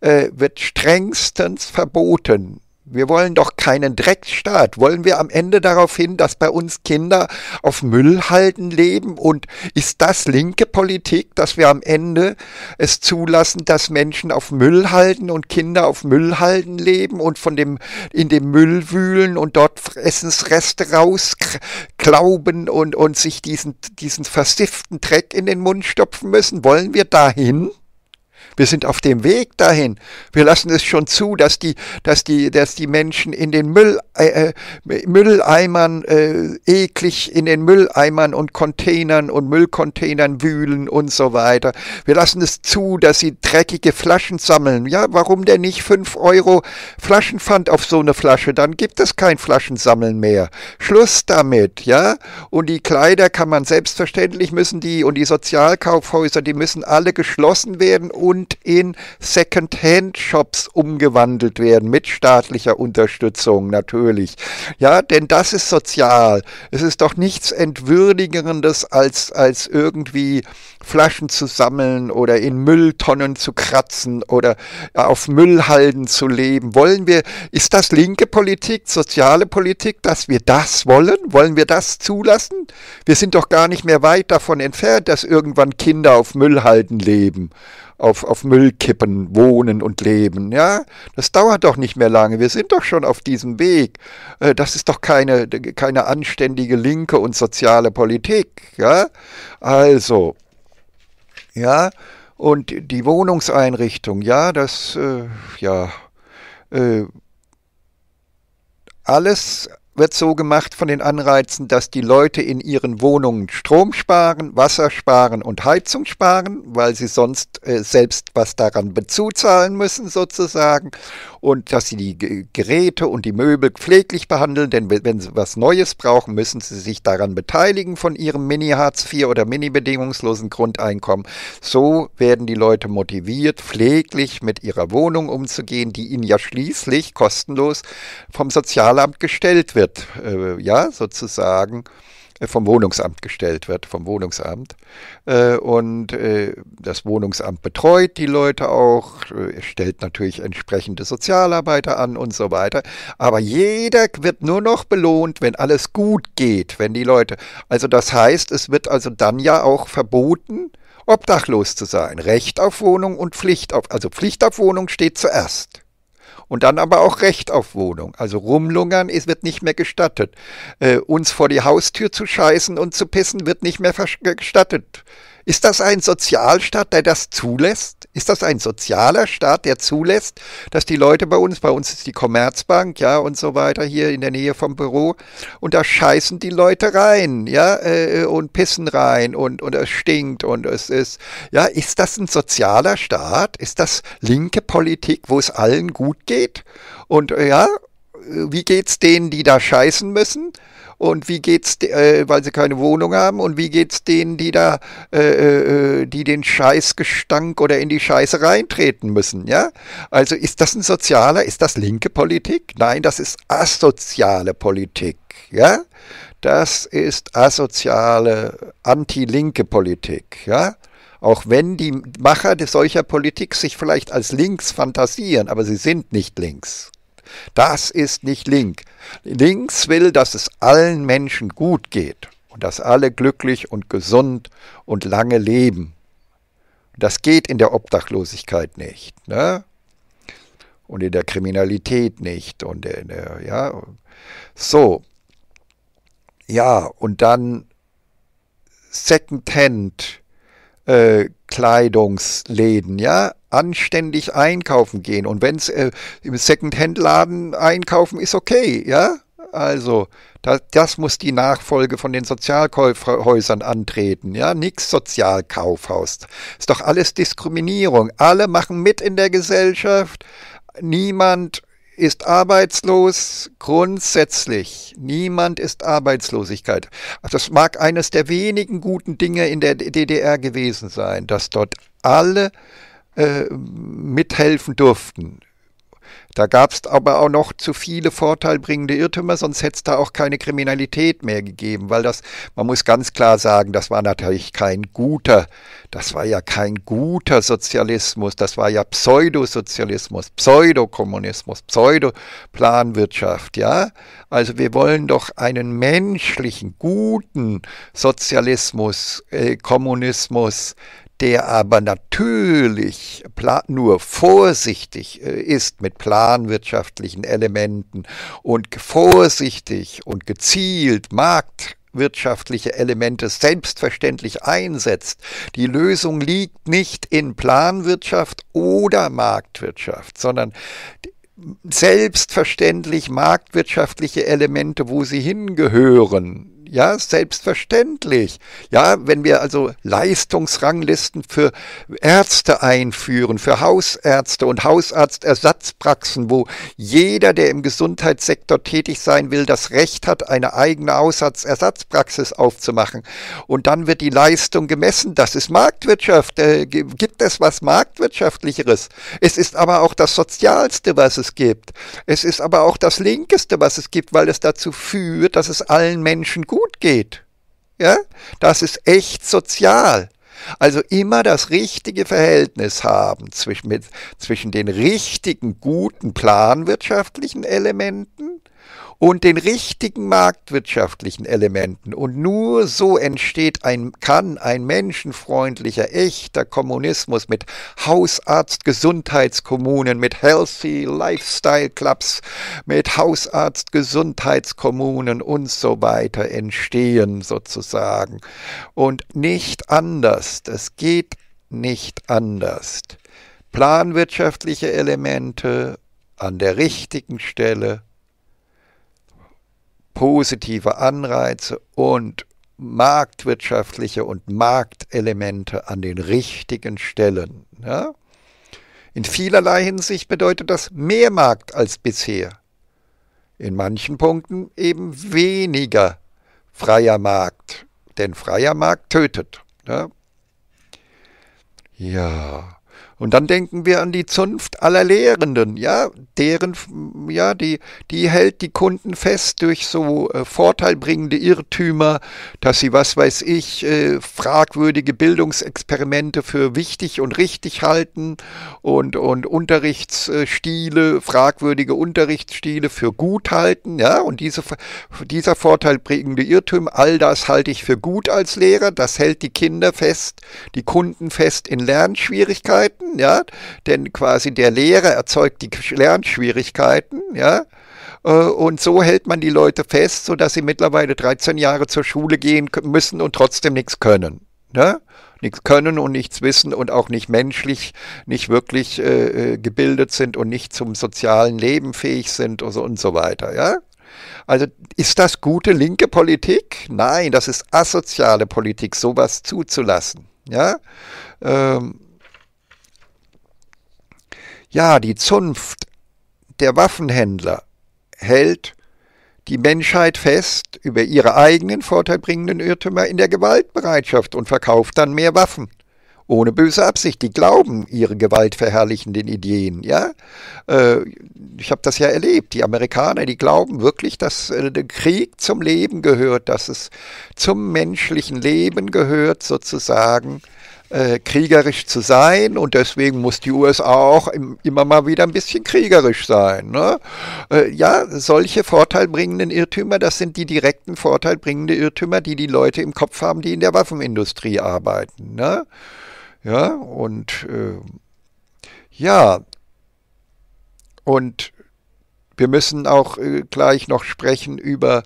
äh, wird strengstens verboten. Wir wollen doch keinen Dreckstaat. Wollen wir am Ende darauf hin, dass bei uns Kinder auf Müllhalden leben? Und ist das linke Politik, dass wir am Ende es zulassen, dass Menschen auf Müllhalden und Kinder auf Müllhalden leben und von dem, in dem Müll wühlen und dort Essensreste rausklauben und, und sich diesen, diesen versifften Dreck in den Mund stopfen müssen? Wollen wir dahin? Wir sind auf dem Weg dahin. Wir lassen es schon zu, dass die, dass die, dass die Menschen in den Müll, äh, äh, Mülleimern äh, eklig in den Mülleimern und Containern und Müllcontainern wühlen und so weiter. Wir lassen es zu, dass sie dreckige Flaschen sammeln. Ja, warum denn nicht 5 Euro Flaschenpfand auf so eine Flasche? Dann gibt es kein Flaschensammeln mehr. Schluss damit, ja? Und die Kleider kann man selbstverständlich müssen die und die Sozialkaufhäuser, die müssen alle geschlossen werden und und in Second-Hand-Shops umgewandelt werden, mit staatlicher Unterstützung natürlich. Ja, denn das ist sozial. Es ist doch nichts Entwürdigerendes, als, als irgendwie Flaschen zu sammeln oder in Mülltonnen zu kratzen oder auf Müllhalden zu leben. Wollen wir, ist das linke Politik, soziale Politik, dass wir das wollen? Wollen wir das zulassen? Wir sind doch gar nicht mehr weit davon entfernt, dass irgendwann Kinder auf Müllhalden leben auf, auf Müllkippen wohnen und leben. Ja, das dauert doch nicht mehr lange. Wir sind doch schon auf diesem Weg. Äh, das ist doch keine, keine anständige linke und soziale Politik. Ja, also, ja, und die Wohnungseinrichtung, ja, das, äh, ja, äh, alles wird so gemacht von den Anreizen, dass die Leute in ihren Wohnungen Strom sparen, Wasser sparen und Heizung sparen, weil sie sonst äh, selbst was daran bezuzahlen müssen sozusagen und dass sie die Geräte und die Möbel pfleglich behandeln, denn wenn sie was Neues brauchen, müssen sie sich daran beteiligen von ihrem Mini-Hartz IV oder Mini-bedingungslosen Grundeinkommen. So werden die Leute motiviert, pfleglich mit ihrer Wohnung umzugehen, die ihnen ja schließlich kostenlos vom Sozialamt gestellt wird, äh, ja, sozusagen. Äh, vom Wohnungsamt gestellt wird, vom Wohnungsamt. Äh, und äh, das Wohnungsamt betreut die Leute auch, stellt natürlich entsprechende Sozialarbeiter an und so weiter. Aber jeder wird nur noch belohnt, wenn alles gut geht, wenn die Leute. Also das heißt, es wird also dann ja auch verboten, obdachlos zu sein. Recht auf Wohnung und Pflicht auf, also Pflicht auf Wohnung steht zuerst. Und dann aber auch Recht auf Wohnung. Also rumlungern ist, wird nicht mehr gestattet. Äh, uns vor die Haustür zu scheißen und zu pissen wird nicht mehr gestattet. Ist das ein Sozialstaat, der das zulässt? Ist das ein sozialer Staat, der zulässt, dass die Leute bei uns, bei uns ist die Commerzbank, ja, und so weiter hier in der Nähe vom Büro, und da scheißen die Leute rein, ja, äh, und pissen rein und, und es stinkt und es ist, ja, ist das ein sozialer Staat? Ist das linke Politik, wo es allen gut geht? Und ja, wie geht's denen, die da scheißen müssen? und wie geht's, äh, weil sie keine Wohnung haben und wie geht's denen, die da, äh, äh, die den Scheißgestank oder in die Scheiße reintreten müssen, ja? Also ist das ein sozialer, ist das linke Politik? Nein, das ist asoziale Politik, ja? Das ist asoziale, anti-linke Politik, ja? auch wenn die Macher solcher Politik sich vielleicht als links fantasieren, aber sie sind nicht links. Das ist nicht Link. Links will, dass es allen Menschen gut geht und dass alle glücklich und gesund und lange leben. Das geht in der Obdachlosigkeit nicht. Ne? Und in der Kriminalität nicht. Und in der, ja. So. Ja, und dann Secondhand äh, Kleidungsläden, ja, anständig einkaufen gehen. Und wenn es äh, im Second-Hand-Laden einkaufen ist, okay, ja. Also, das, das muss die Nachfolge von den Sozialhäusern antreten, ja. Nix Sozialkaufhaus. Ist doch alles Diskriminierung. Alle machen mit in der Gesellschaft. Niemand ist arbeitslos grundsätzlich. Niemand ist Arbeitslosigkeit. Das mag eines der wenigen guten Dinge in der DDR gewesen sein, dass dort alle äh, mithelfen durften. Da gab es aber auch noch zu viele vorteilbringende Irrtümer, sonst hätte es da auch keine Kriminalität mehr gegeben, weil das, man muss ganz klar sagen, das war natürlich kein guter, das war ja kein guter Sozialismus, das war ja Pseudosozialismus, Pseudokommunismus, Pseudoplanwirtschaft, ja. Also wir wollen doch einen menschlichen, guten Sozialismus, äh, Kommunismus, der aber natürlich nur vorsichtig äh, ist mit planwirtschaftlichen Elementen und vorsichtig und gezielt Markt wirtschaftliche Elemente selbstverständlich einsetzt. Die Lösung liegt nicht in Planwirtschaft oder Marktwirtschaft, sondern selbstverständlich marktwirtschaftliche Elemente, wo sie hingehören, ja, selbstverständlich. Ja, wenn wir also Leistungsranglisten für Ärzte einführen, für Hausärzte und Hausarztersatzpraxen, wo jeder, der im Gesundheitssektor tätig sein will, das Recht hat, eine eigene Hausarztersatzpraxis aufzumachen. Und dann wird die Leistung gemessen. Das ist Marktwirtschaft. Äh, gibt es was Marktwirtschaftlicheres? Es ist aber auch das Sozialste, was es gibt. Es ist aber auch das Linkeste, was es gibt, weil es dazu führt, dass es allen Menschen gut gut geht. Ja? Das ist echt sozial. Also immer das richtige Verhältnis haben zwischen, mit, zwischen den richtigen, guten planwirtschaftlichen Elementen und den richtigen marktwirtschaftlichen Elementen. Und nur so entsteht ein, kann ein menschenfreundlicher, echter Kommunismus mit Hausarzt, Gesundheitskommunen, mit Healthy Lifestyle Clubs, mit Hausarzt, Gesundheitskommunen und so weiter entstehen sozusagen. Und nicht anders. Es geht nicht anders. Planwirtschaftliche Elemente an der richtigen Stelle positive Anreize und marktwirtschaftliche und Marktelemente an den richtigen Stellen. Ja? In vielerlei Hinsicht bedeutet das mehr Markt als bisher. In manchen Punkten eben weniger freier Markt, denn freier Markt tötet. Ja, ja. Und dann denken wir an die Zunft aller Lehrenden, ja, deren, ja, die, die hält die Kunden fest durch so äh, vorteilbringende Irrtümer, dass sie, was weiß ich, äh, fragwürdige Bildungsexperimente für wichtig und richtig halten und, und Unterrichtsstile, fragwürdige Unterrichtsstile für gut halten, ja, und diese, dieser vorteilbringende Irrtum, all das halte ich für gut als Lehrer, das hält die Kinder fest, die Kunden fest in Lernschwierigkeiten ja, denn quasi der Lehrer erzeugt die Lernschwierigkeiten, ja. Äh, und so hält man die Leute fest, sodass sie mittlerweile 13 Jahre zur Schule gehen müssen und trotzdem nichts können. Ne? Nichts können und nichts wissen und auch nicht menschlich, nicht wirklich äh, äh, gebildet sind und nicht zum sozialen Leben fähig sind und so, und so weiter. Ja? Also ist das gute linke Politik? Nein, das ist asoziale Politik, sowas zuzulassen. Ja? Ähm, ja, die Zunft der Waffenhändler hält die Menschheit fest über ihre eigenen vorteilbringenden Irrtümer in der Gewaltbereitschaft und verkauft dann mehr Waffen. Ohne böse Absicht. Die glauben ihre gewaltverherrlichenden Ideen. Ja? Äh, ich habe das ja erlebt. Die Amerikaner, die glauben wirklich, dass äh, der Krieg zum Leben gehört, dass es zum menschlichen Leben gehört, sozusagen äh, kriegerisch zu sein und deswegen muss die USA auch im, immer mal wieder ein bisschen kriegerisch sein. Ne? Äh, ja, solche vorteilbringenden Irrtümer, das sind die direkten vorteilbringenden Irrtümer, die die Leute im Kopf haben, die in der Waffenindustrie arbeiten. Ne? Ja, und äh, ja, und wir müssen auch äh, gleich noch sprechen über äh,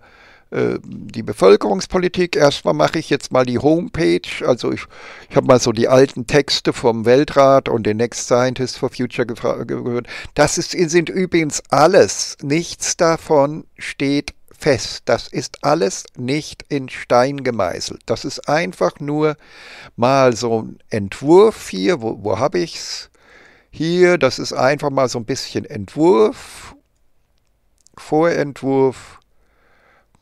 äh, die Bevölkerungspolitik. Erstmal mache ich jetzt mal die Homepage. Also ich, ich habe mal so die alten Texte vom Weltrat und den Next Scientist for Future gehört. Das ist, sind übrigens alles. Nichts davon steht fest. Das ist alles nicht in Stein gemeißelt. Das ist einfach nur mal so ein Entwurf hier. Wo, wo habe ich's? Hier, das ist einfach mal so ein bisschen Entwurf. Vorentwurf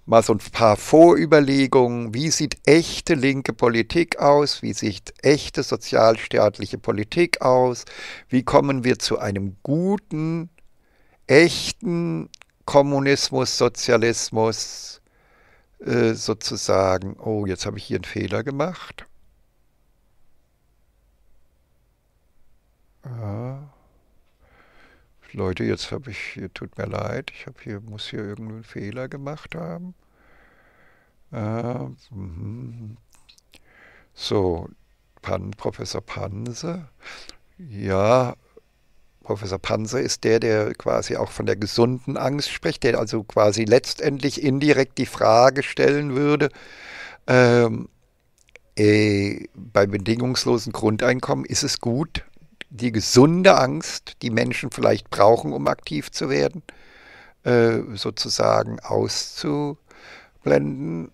mal so ein paar Vorüberlegungen, wie sieht echte linke Politik aus, wie sieht echte sozialstaatliche Politik aus, wie kommen wir zu einem guten, echten Kommunismus, Sozialismus äh, sozusagen. Oh, jetzt habe ich hier einen Fehler gemacht. Ja. Ah. Leute, jetzt habe ich, tut mir leid, ich habe hier, muss hier irgendeinen Fehler gemacht haben. Ähm, mhm. so, Pan, Professor Panse. Ja, Professor Panse ist der, der quasi auch von der gesunden Angst spricht, der also quasi letztendlich indirekt die Frage stellen würde, ähm, äh, beim bedingungslosen Grundeinkommen ist es gut, die gesunde Angst, die Menschen vielleicht brauchen, um aktiv zu werden, äh, sozusagen auszublenden.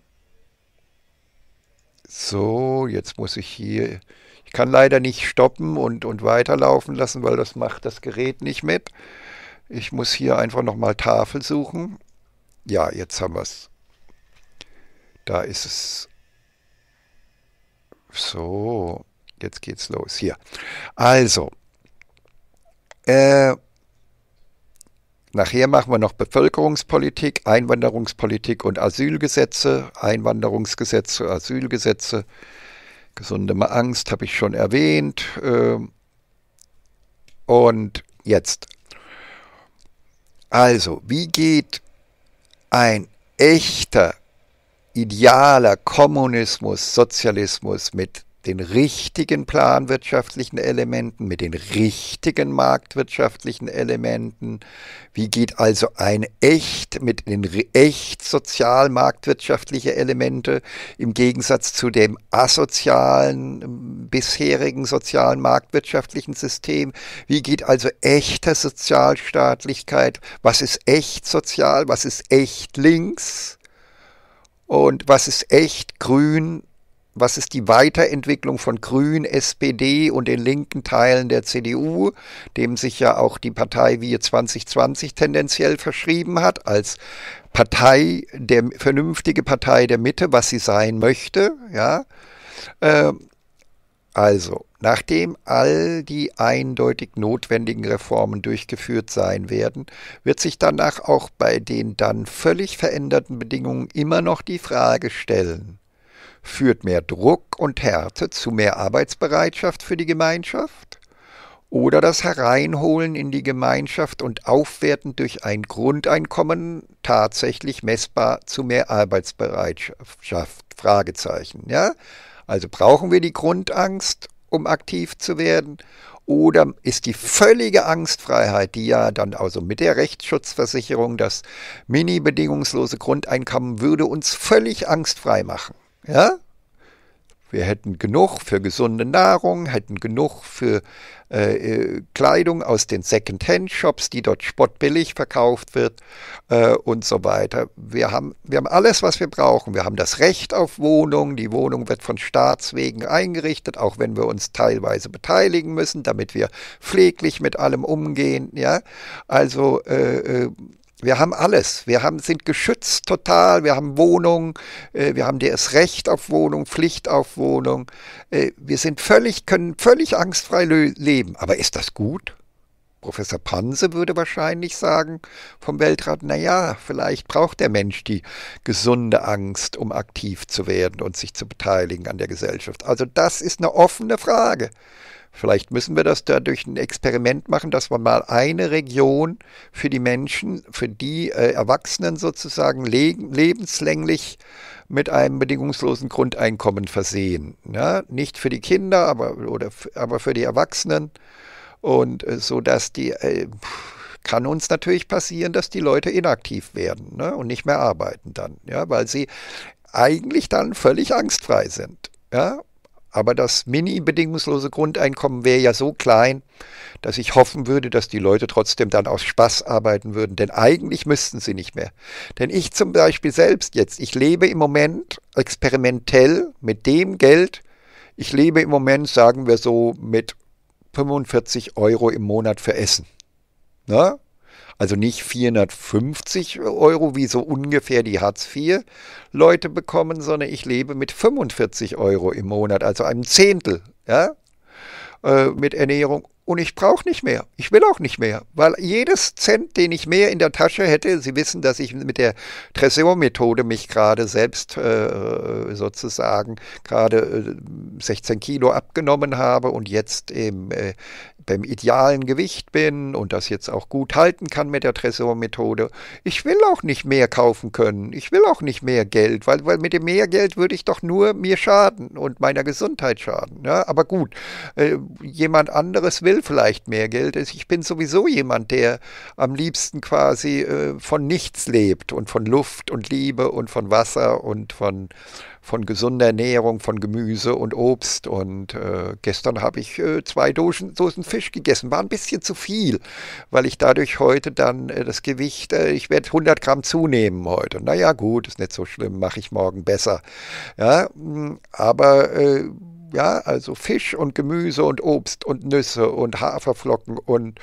So, jetzt muss ich hier, ich kann leider nicht stoppen und, und weiterlaufen lassen, weil das macht das Gerät nicht mit. Ich muss hier einfach nochmal Tafel suchen. Ja, jetzt haben wir es. Da ist es. So. Jetzt geht's los. Hier. Also, äh, nachher machen wir noch Bevölkerungspolitik, Einwanderungspolitik und Asylgesetze, Einwanderungsgesetze, Asylgesetze, gesunde Angst habe ich schon erwähnt. Äh, und jetzt. Also, wie geht ein echter, idealer Kommunismus, Sozialismus mit den richtigen planwirtschaftlichen Elementen, mit den richtigen marktwirtschaftlichen Elementen? Wie geht also ein echt mit den echt sozial marktwirtschaftlichen Elemente im Gegensatz zu dem asozialen ähm, bisherigen sozialen marktwirtschaftlichen System? Wie geht also echte Sozialstaatlichkeit? Was ist echt sozial? Was ist echt links? Und was ist echt grün? was ist die Weiterentwicklung von Grün, SPD und den linken Teilen der CDU, dem sich ja auch die Partei Wir 2020 tendenziell verschrieben hat, als Partei, der vernünftige Partei der Mitte, was sie sein möchte, ja. Ähm, also, nachdem all die eindeutig notwendigen Reformen durchgeführt sein werden, wird sich danach auch bei den dann völlig veränderten Bedingungen immer noch die Frage stellen, Führt mehr Druck und Härte zu mehr Arbeitsbereitschaft für die Gemeinschaft? Oder das Hereinholen in die Gemeinschaft und Aufwerten durch ein Grundeinkommen tatsächlich messbar zu mehr Arbeitsbereitschaft? Fragezeichen. Ja? Also brauchen wir die Grundangst, um aktiv zu werden? Oder ist die völlige Angstfreiheit, die ja dann also mit der Rechtsschutzversicherung das mini-bedingungslose Grundeinkommen würde uns völlig angstfrei machen? Ja? Wir hätten genug für gesunde Nahrung, hätten genug für äh, äh, Kleidung aus den Second-Hand-Shops, die dort spottbillig verkauft wird äh, und so weiter. Wir haben, wir haben alles, was wir brauchen. Wir haben das Recht auf Wohnung. Die Wohnung wird von Staatswegen eingerichtet, auch wenn wir uns teilweise beteiligen müssen, damit wir pfleglich mit allem umgehen. Ja? Also äh, äh wir haben alles. Wir haben, sind geschützt total. Wir haben Wohnung. Äh, wir haben das Recht auf Wohnung, Pflicht auf Wohnung. Äh, wir sind völlig, können völlig angstfrei leben. Aber ist das gut? Professor Panse würde wahrscheinlich sagen vom Weltrat, naja, vielleicht braucht der Mensch die gesunde Angst, um aktiv zu werden und sich zu beteiligen an der Gesellschaft. Also das ist eine offene Frage. Vielleicht müssen wir das dadurch ein Experiment machen, dass wir mal eine Region für die Menschen, für die äh, Erwachsenen sozusagen le lebenslänglich mit einem bedingungslosen Grundeinkommen versehen. Ja, ne? nicht für die Kinder, aber, oder, aber für die Erwachsenen. Und äh, so, dass die, äh, kann uns natürlich passieren, dass die Leute inaktiv werden ne, und nicht mehr arbeiten dann, ja, weil sie eigentlich dann völlig angstfrei sind. Ja, aber das mini-bedingungslose Grundeinkommen wäre ja so klein, dass ich hoffen würde, dass die Leute trotzdem dann aus Spaß arbeiten würden. Denn eigentlich müssten sie nicht mehr. Denn ich zum Beispiel selbst jetzt, ich lebe im Moment experimentell mit dem Geld. Ich lebe im Moment, sagen wir so, mit 45 Euro im Monat für Essen. Ne? Also nicht 450 Euro, wie so ungefähr die Hartz-IV-Leute bekommen, sondern ich lebe mit 45 Euro im Monat, also einem Zehntel. Ja? Äh, mit Ernährung und ich brauche nicht mehr. Ich will auch nicht mehr. Weil jedes Cent, den ich mehr in der Tasche hätte, Sie wissen, dass ich mit der Tresor-Methode mich gerade selbst äh, sozusagen gerade äh, 16 Kilo abgenommen habe und jetzt im, äh, beim idealen Gewicht bin und das jetzt auch gut halten kann mit der Tresor-Methode. Ich will auch nicht mehr kaufen können. Ich will auch nicht mehr Geld, weil, weil mit dem mehr Geld würde ich doch nur mir schaden und meiner Gesundheit schaden. Ja? Aber gut, äh, jemand anderes will vielleicht mehr Geld. ist. Ich bin sowieso jemand, der am liebsten quasi äh, von nichts lebt und von Luft und Liebe und von Wasser und von, von gesunder Ernährung, von Gemüse und Obst. Und äh, gestern habe ich äh, zwei Dosen, Dosen Fisch gegessen. War ein bisschen zu viel, weil ich dadurch heute dann äh, das Gewicht, äh, ich werde 100 Gramm zunehmen heute. Naja, gut, ist nicht so schlimm, mache ich morgen besser. Ja, mm, aber äh, ja, also Fisch und Gemüse und Obst und Nüsse und Haferflocken und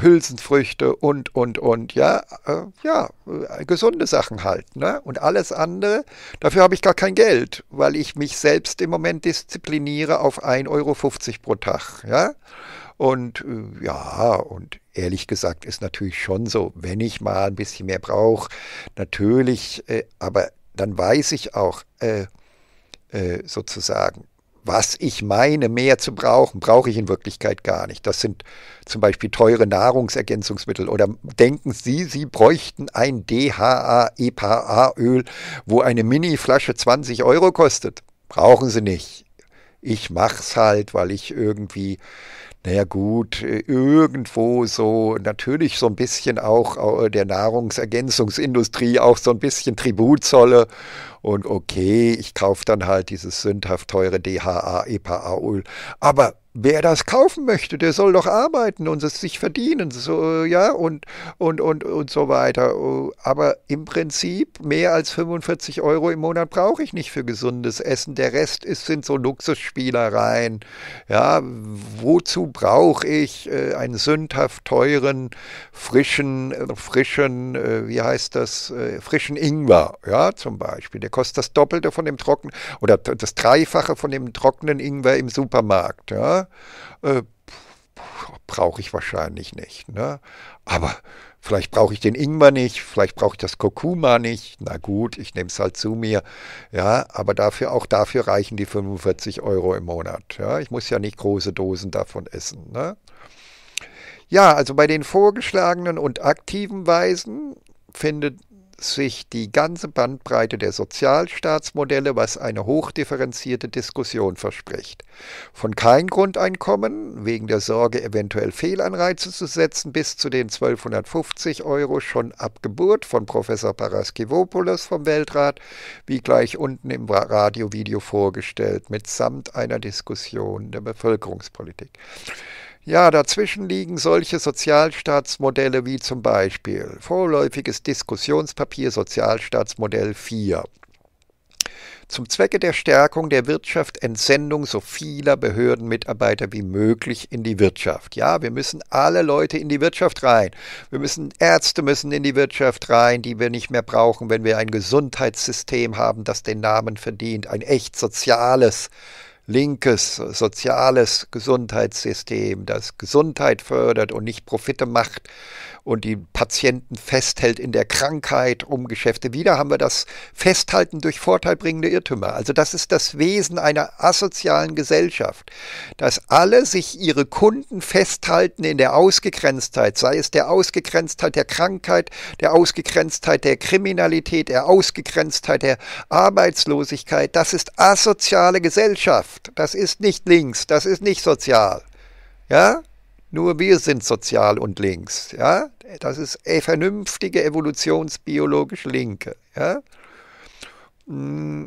Hülsenfrüchte und, und, und, ja, äh, ja, äh, gesunde Sachen halt, ne? Und alles andere, dafür habe ich gar kein Geld, weil ich mich selbst im Moment diszipliniere auf 1,50 Euro pro Tag, ja? Und äh, ja, und ehrlich gesagt ist natürlich schon so, wenn ich mal ein bisschen mehr brauche, natürlich, äh, aber dann weiß ich auch, äh, äh sozusagen, was ich meine, mehr zu brauchen, brauche ich in Wirklichkeit gar nicht. Das sind zum Beispiel teure Nahrungsergänzungsmittel. Oder denken Sie, Sie bräuchten ein DHA-EPA-Öl, wo eine Mini-Flasche 20 Euro kostet? Brauchen Sie nicht. Ich mache es halt, weil ich irgendwie naja gut, äh, irgendwo so natürlich so ein bisschen auch äh, der Nahrungsergänzungsindustrie auch so ein bisschen Tribut zolle. Und okay, ich kaufe dann halt dieses sündhaft teure DHA, EPA-Öl. Aber Wer das kaufen möchte, der soll doch arbeiten und es sich verdienen, so, ja, und, und, und, und so weiter. Aber im Prinzip mehr als 45 Euro im Monat brauche ich nicht für gesundes Essen. Der Rest ist, sind so Luxusspielereien. Ja, wozu brauche ich äh, einen sündhaft teuren, frischen, äh, frischen, äh, wie heißt das, äh, frischen Ingwer, ja, zum Beispiel. Der kostet das Doppelte von dem trockenen oder das Dreifache von dem trockenen Ingwer im Supermarkt, ja. Äh, brauche ich wahrscheinlich nicht. Ne? Aber vielleicht brauche ich den Ingwer nicht, vielleicht brauche ich das Kurkuma nicht. Na gut, ich nehme es halt zu mir. Ja, aber dafür, auch dafür reichen die 45 Euro im Monat. Ja? Ich muss ja nicht große Dosen davon essen. Ne? Ja, also bei den vorgeschlagenen und aktiven Weisen findet sich die ganze Bandbreite der Sozialstaatsmodelle, was eine hochdifferenzierte Diskussion verspricht. Von kein Grundeinkommen, wegen der Sorge, eventuell Fehlanreize zu setzen, bis zu den 1250 Euro schon ab Geburt von Professor Paraskevopoulos vom Weltrat, wie gleich unten im Radiovideo vorgestellt, mitsamt einer Diskussion der Bevölkerungspolitik. Ja, dazwischen liegen solche Sozialstaatsmodelle wie zum Beispiel vorläufiges Diskussionspapier Sozialstaatsmodell 4 zum Zwecke der Stärkung der Wirtschaft Entsendung so vieler Behördenmitarbeiter wie möglich in die Wirtschaft. Ja, wir müssen alle Leute in die Wirtschaft rein. Wir müssen Ärzte müssen in die Wirtschaft rein, die wir nicht mehr brauchen, wenn wir ein Gesundheitssystem haben, das den Namen verdient, ein echt soziales linkes, soziales Gesundheitssystem, das Gesundheit fördert und nicht Profite macht, und die Patienten festhält in der Krankheit, um Geschäfte. Wieder haben wir das Festhalten durch vorteilbringende Irrtümer. Also das ist das Wesen einer asozialen Gesellschaft, dass alle sich ihre Kunden festhalten in der Ausgegrenztheit, sei es der Ausgegrenztheit der Krankheit, der Ausgegrenztheit der Kriminalität, der Ausgegrenztheit der Arbeitslosigkeit. Das ist asoziale Gesellschaft. Das ist nicht links, das ist nicht sozial. Ja? Nur wir sind sozial und links. Ja? Das ist e, vernünftige evolutionsbiologisch Linke. Ja? Mm,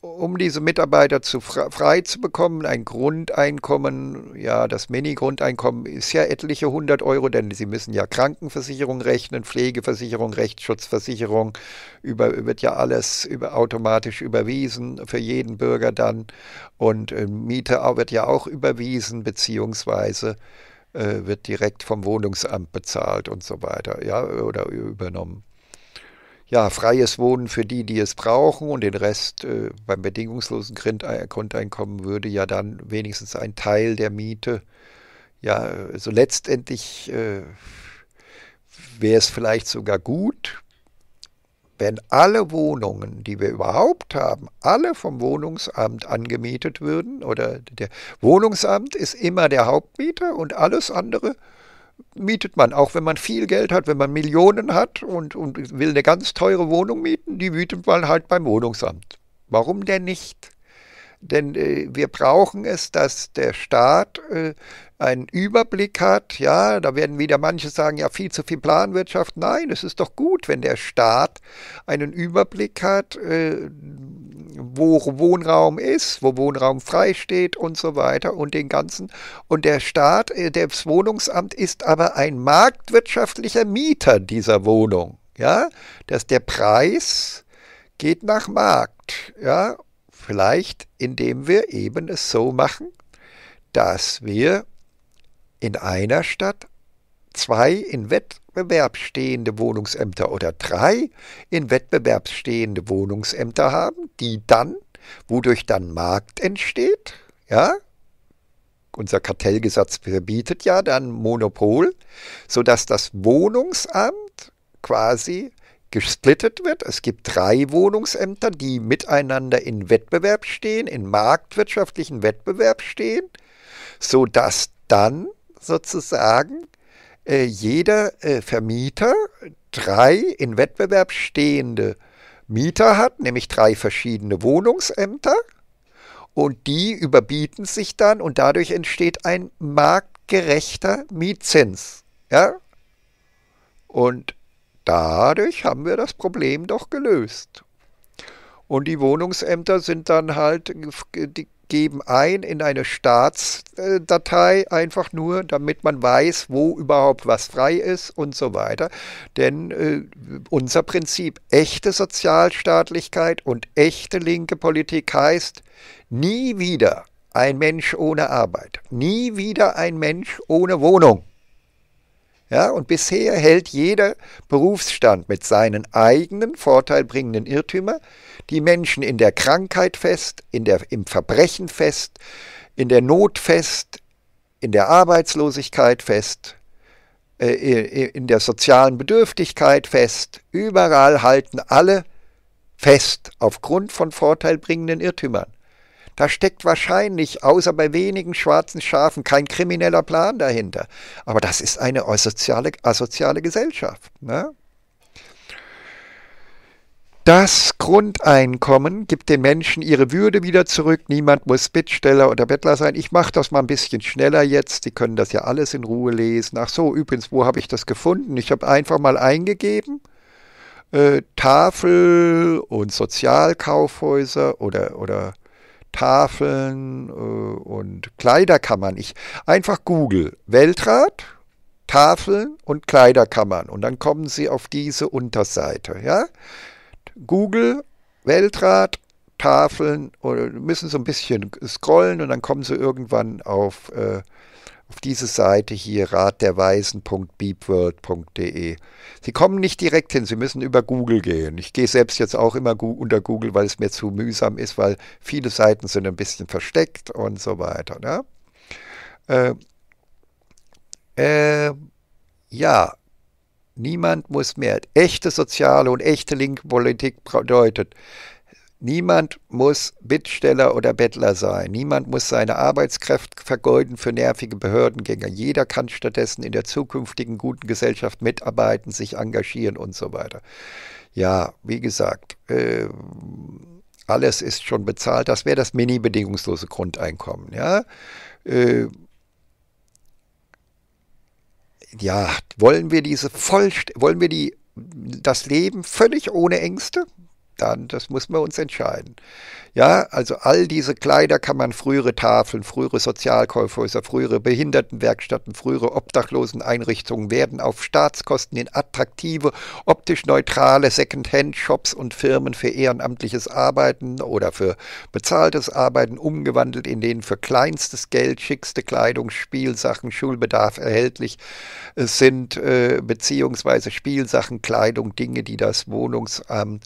um diese Mitarbeiter zu frei zu bekommen, ein Grundeinkommen, ja, das Mini-Grundeinkommen ist ja etliche hundert Euro, denn sie müssen ja Krankenversicherung rechnen, Pflegeversicherung, Rechtsschutzversicherung, über, wird ja alles über, automatisch überwiesen für jeden Bürger dann und äh, Miete wird ja auch überwiesen, beziehungsweise äh, wird direkt vom Wohnungsamt bezahlt und so weiter, ja, oder übernommen ja, freies Wohnen für die, die es brauchen und den Rest äh, beim bedingungslosen äh, Grundeinkommen würde ja dann wenigstens ein Teil der Miete, ja, so also letztendlich äh, wäre es vielleicht sogar gut, wenn alle Wohnungen, die wir überhaupt haben, alle vom Wohnungsamt angemietet würden oder der Wohnungsamt ist immer der Hauptmieter und alles andere äh, mietet man, auch wenn man viel Geld hat, wenn man Millionen hat und, und will eine ganz teure Wohnung mieten, die mietet man halt beim Wohnungsamt. Warum denn nicht? Denn äh, wir brauchen es, dass der Staat äh, einen Überblick hat. Ja, da werden wieder manche sagen, ja, viel zu viel Planwirtschaft. Nein, es ist doch gut, wenn der Staat einen Überblick hat, äh, wo Wohnraum ist, wo Wohnraum frei steht und so weiter und den ganzen. Und der Staat, äh, das Wohnungsamt ist aber ein marktwirtschaftlicher Mieter dieser Wohnung. Ja, dass der Preis geht nach Markt. Ja, Vielleicht indem wir eben es so machen, dass wir in einer Stadt zwei in Wettbewerb stehende Wohnungsämter oder drei in Wettbewerb stehende Wohnungsämter haben, die dann, wodurch dann Markt entsteht, ja, unser Kartellgesetz verbietet ja dann Monopol, sodass das Wohnungsamt quasi gesplittet wird. Es gibt drei Wohnungsämter, die miteinander in Wettbewerb stehen, in marktwirtschaftlichen Wettbewerb stehen, sodass dann sozusagen äh, jeder äh, Vermieter drei in Wettbewerb stehende Mieter hat, nämlich drei verschiedene Wohnungsämter. Und die überbieten sich dann und dadurch entsteht ein marktgerechter Mietzins. Ja? Und Dadurch haben wir das Problem doch gelöst. Und die Wohnungsämter sind dann halt, die geben ein in eine Staatsdatei einfach nur, damit man weiß, wo überhaupt was frei ist und so weiter. Denn äh, unser Prinzip echte Sozialstaatlichkeit und echte linke Politik heißt, nie wieder ein Mensch ohne Arbeit, nie wieder ein Mensch ohne Wohnung. Ja, und bisher hält jeder Berufsstand mit seinen eigenen vorteilbringenden Irrtümern die Menschen in der Krankheit fest, in der, im Verbrechen fest, in der Not fest, in der Arbeitslosigkeit fest, äh, in der sozialen Bedürftigkeit fest. Überall halten alle fest aufgrund von vorteilbringenden Irrtümern. Da steckt wahrscheinlich, außer bei wenigen schwarzen Schafen, kein krimineller Plan dahinter. Aber das ist eine asoziale, asoziale Gesellschaft. Ne? Das Grundeinkommen gibt den Menschen ihre Würde wieder zurück. Niemand muss Bittsteller oder Bettler sein. Ich mache das mal ein bisschen schneller jetzt. Die können das ja alles in Ruhe lesen. Ach so, übrigens, wo habe ich das gefunden? Ich habe einfach mal eingegeben. Äh, Tafel und Sozialkaufhäuser oder, oder Tafeln äh, und Kleiderkammern. Ich einfach Google Weltrat, Tafeln und Kleiderkammern und dann kommen Sie auf diese Unterseite. Ja? Google Weltrat, Tafeln oder müssen so ein bisschen scrollen und dann kommen Sie irgendwann auf äh, auf diese Seite hier ratderweisen.beepworld.de. Sie kommen nicht direkt hin, Sie müssen über Google gehen. Ich gehe selbst jetzt auch immer unter Google, weil es mir zu mühsam ist, weil viele Seiten sind ein bisschen versteckt und so weiter. Ne? Äh, äh, ja, niemand muss mehr. Echte soziale und echte linke Politik bedeutet, Niemand muss Bittsteller oder Bettler sein. Niemand muss seine Arbeitskraft vergeuden für nervige Behördengänger. Jeder kann stattdessen in der zukünftigen guten Gesellschaft mitarbeiten, sich engagieren und so weiter. Ja, wie gesagt, äh, alles ist schon bezahlt. Das wäre das mini-bedingungslose Grundeinkommen. Ja. Äh, ja, wollen wir diese voll, wollen wir die das Leben völlig ohne Ängste? dann, das muss man uns entscheiden. Ja, also all diese Kleider kann man frühere Tafeln, frühere Sozialkäufhäuser, frühere Behindertenwerkstätten, frühere Obdachloseneinrichtungen werden auf Staatskosten in attraktive, optisch neutrale secondhand shops und Firmen für ehrenamtliches Arbeiten oder für bezahltes Arbeiten umgewandelt, in denen für kleinstes Geld schickste Kleidung, Spielsachen, Schulbedarf erhältlich äh, sind, äh, beziehungsweise Spielsachen, Kleidung, Dinge, die das Wohnungsamt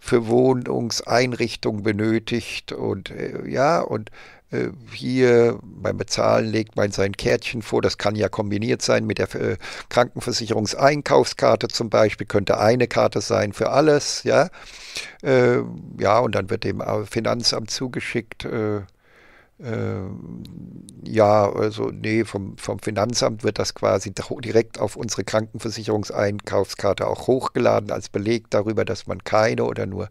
für Wohnungseinrichtungen benötigt benötigt und äh, ja, und äh, hier beim Bezahlen legt man sein Kärtchen vor. Das kann ja kombiniert sein mit der äh, Krankenversicherungseinkaufskarte zum Beispiel, könnte eine Karte sein für alles, ja. Äh, ja, und dann wird dem Finanzamt zugeschickt, äh, ähm, ja, also nee, vom, vom Finanzamt wird das quasi direkt auf unsere Krankenversicherungseinkaufskarte auch hochgeladen als Beleg darüber, dass man keine oder nur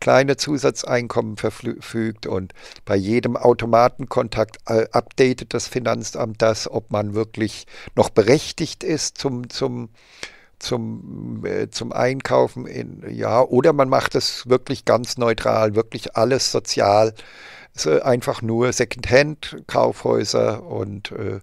kleine Zusatzeinkommen verfügt und bei jedem Automatenkontakt äh, updatet das Finanzamt das, ob man wirklich noch berechtigt ist zum, zum zum, äh, zum Einkaufen in, ja, oder man macht es wirklich ganz neutral, wirklich alles sozial äh, einfach nur Secondhand-Kaufhäuser und äh,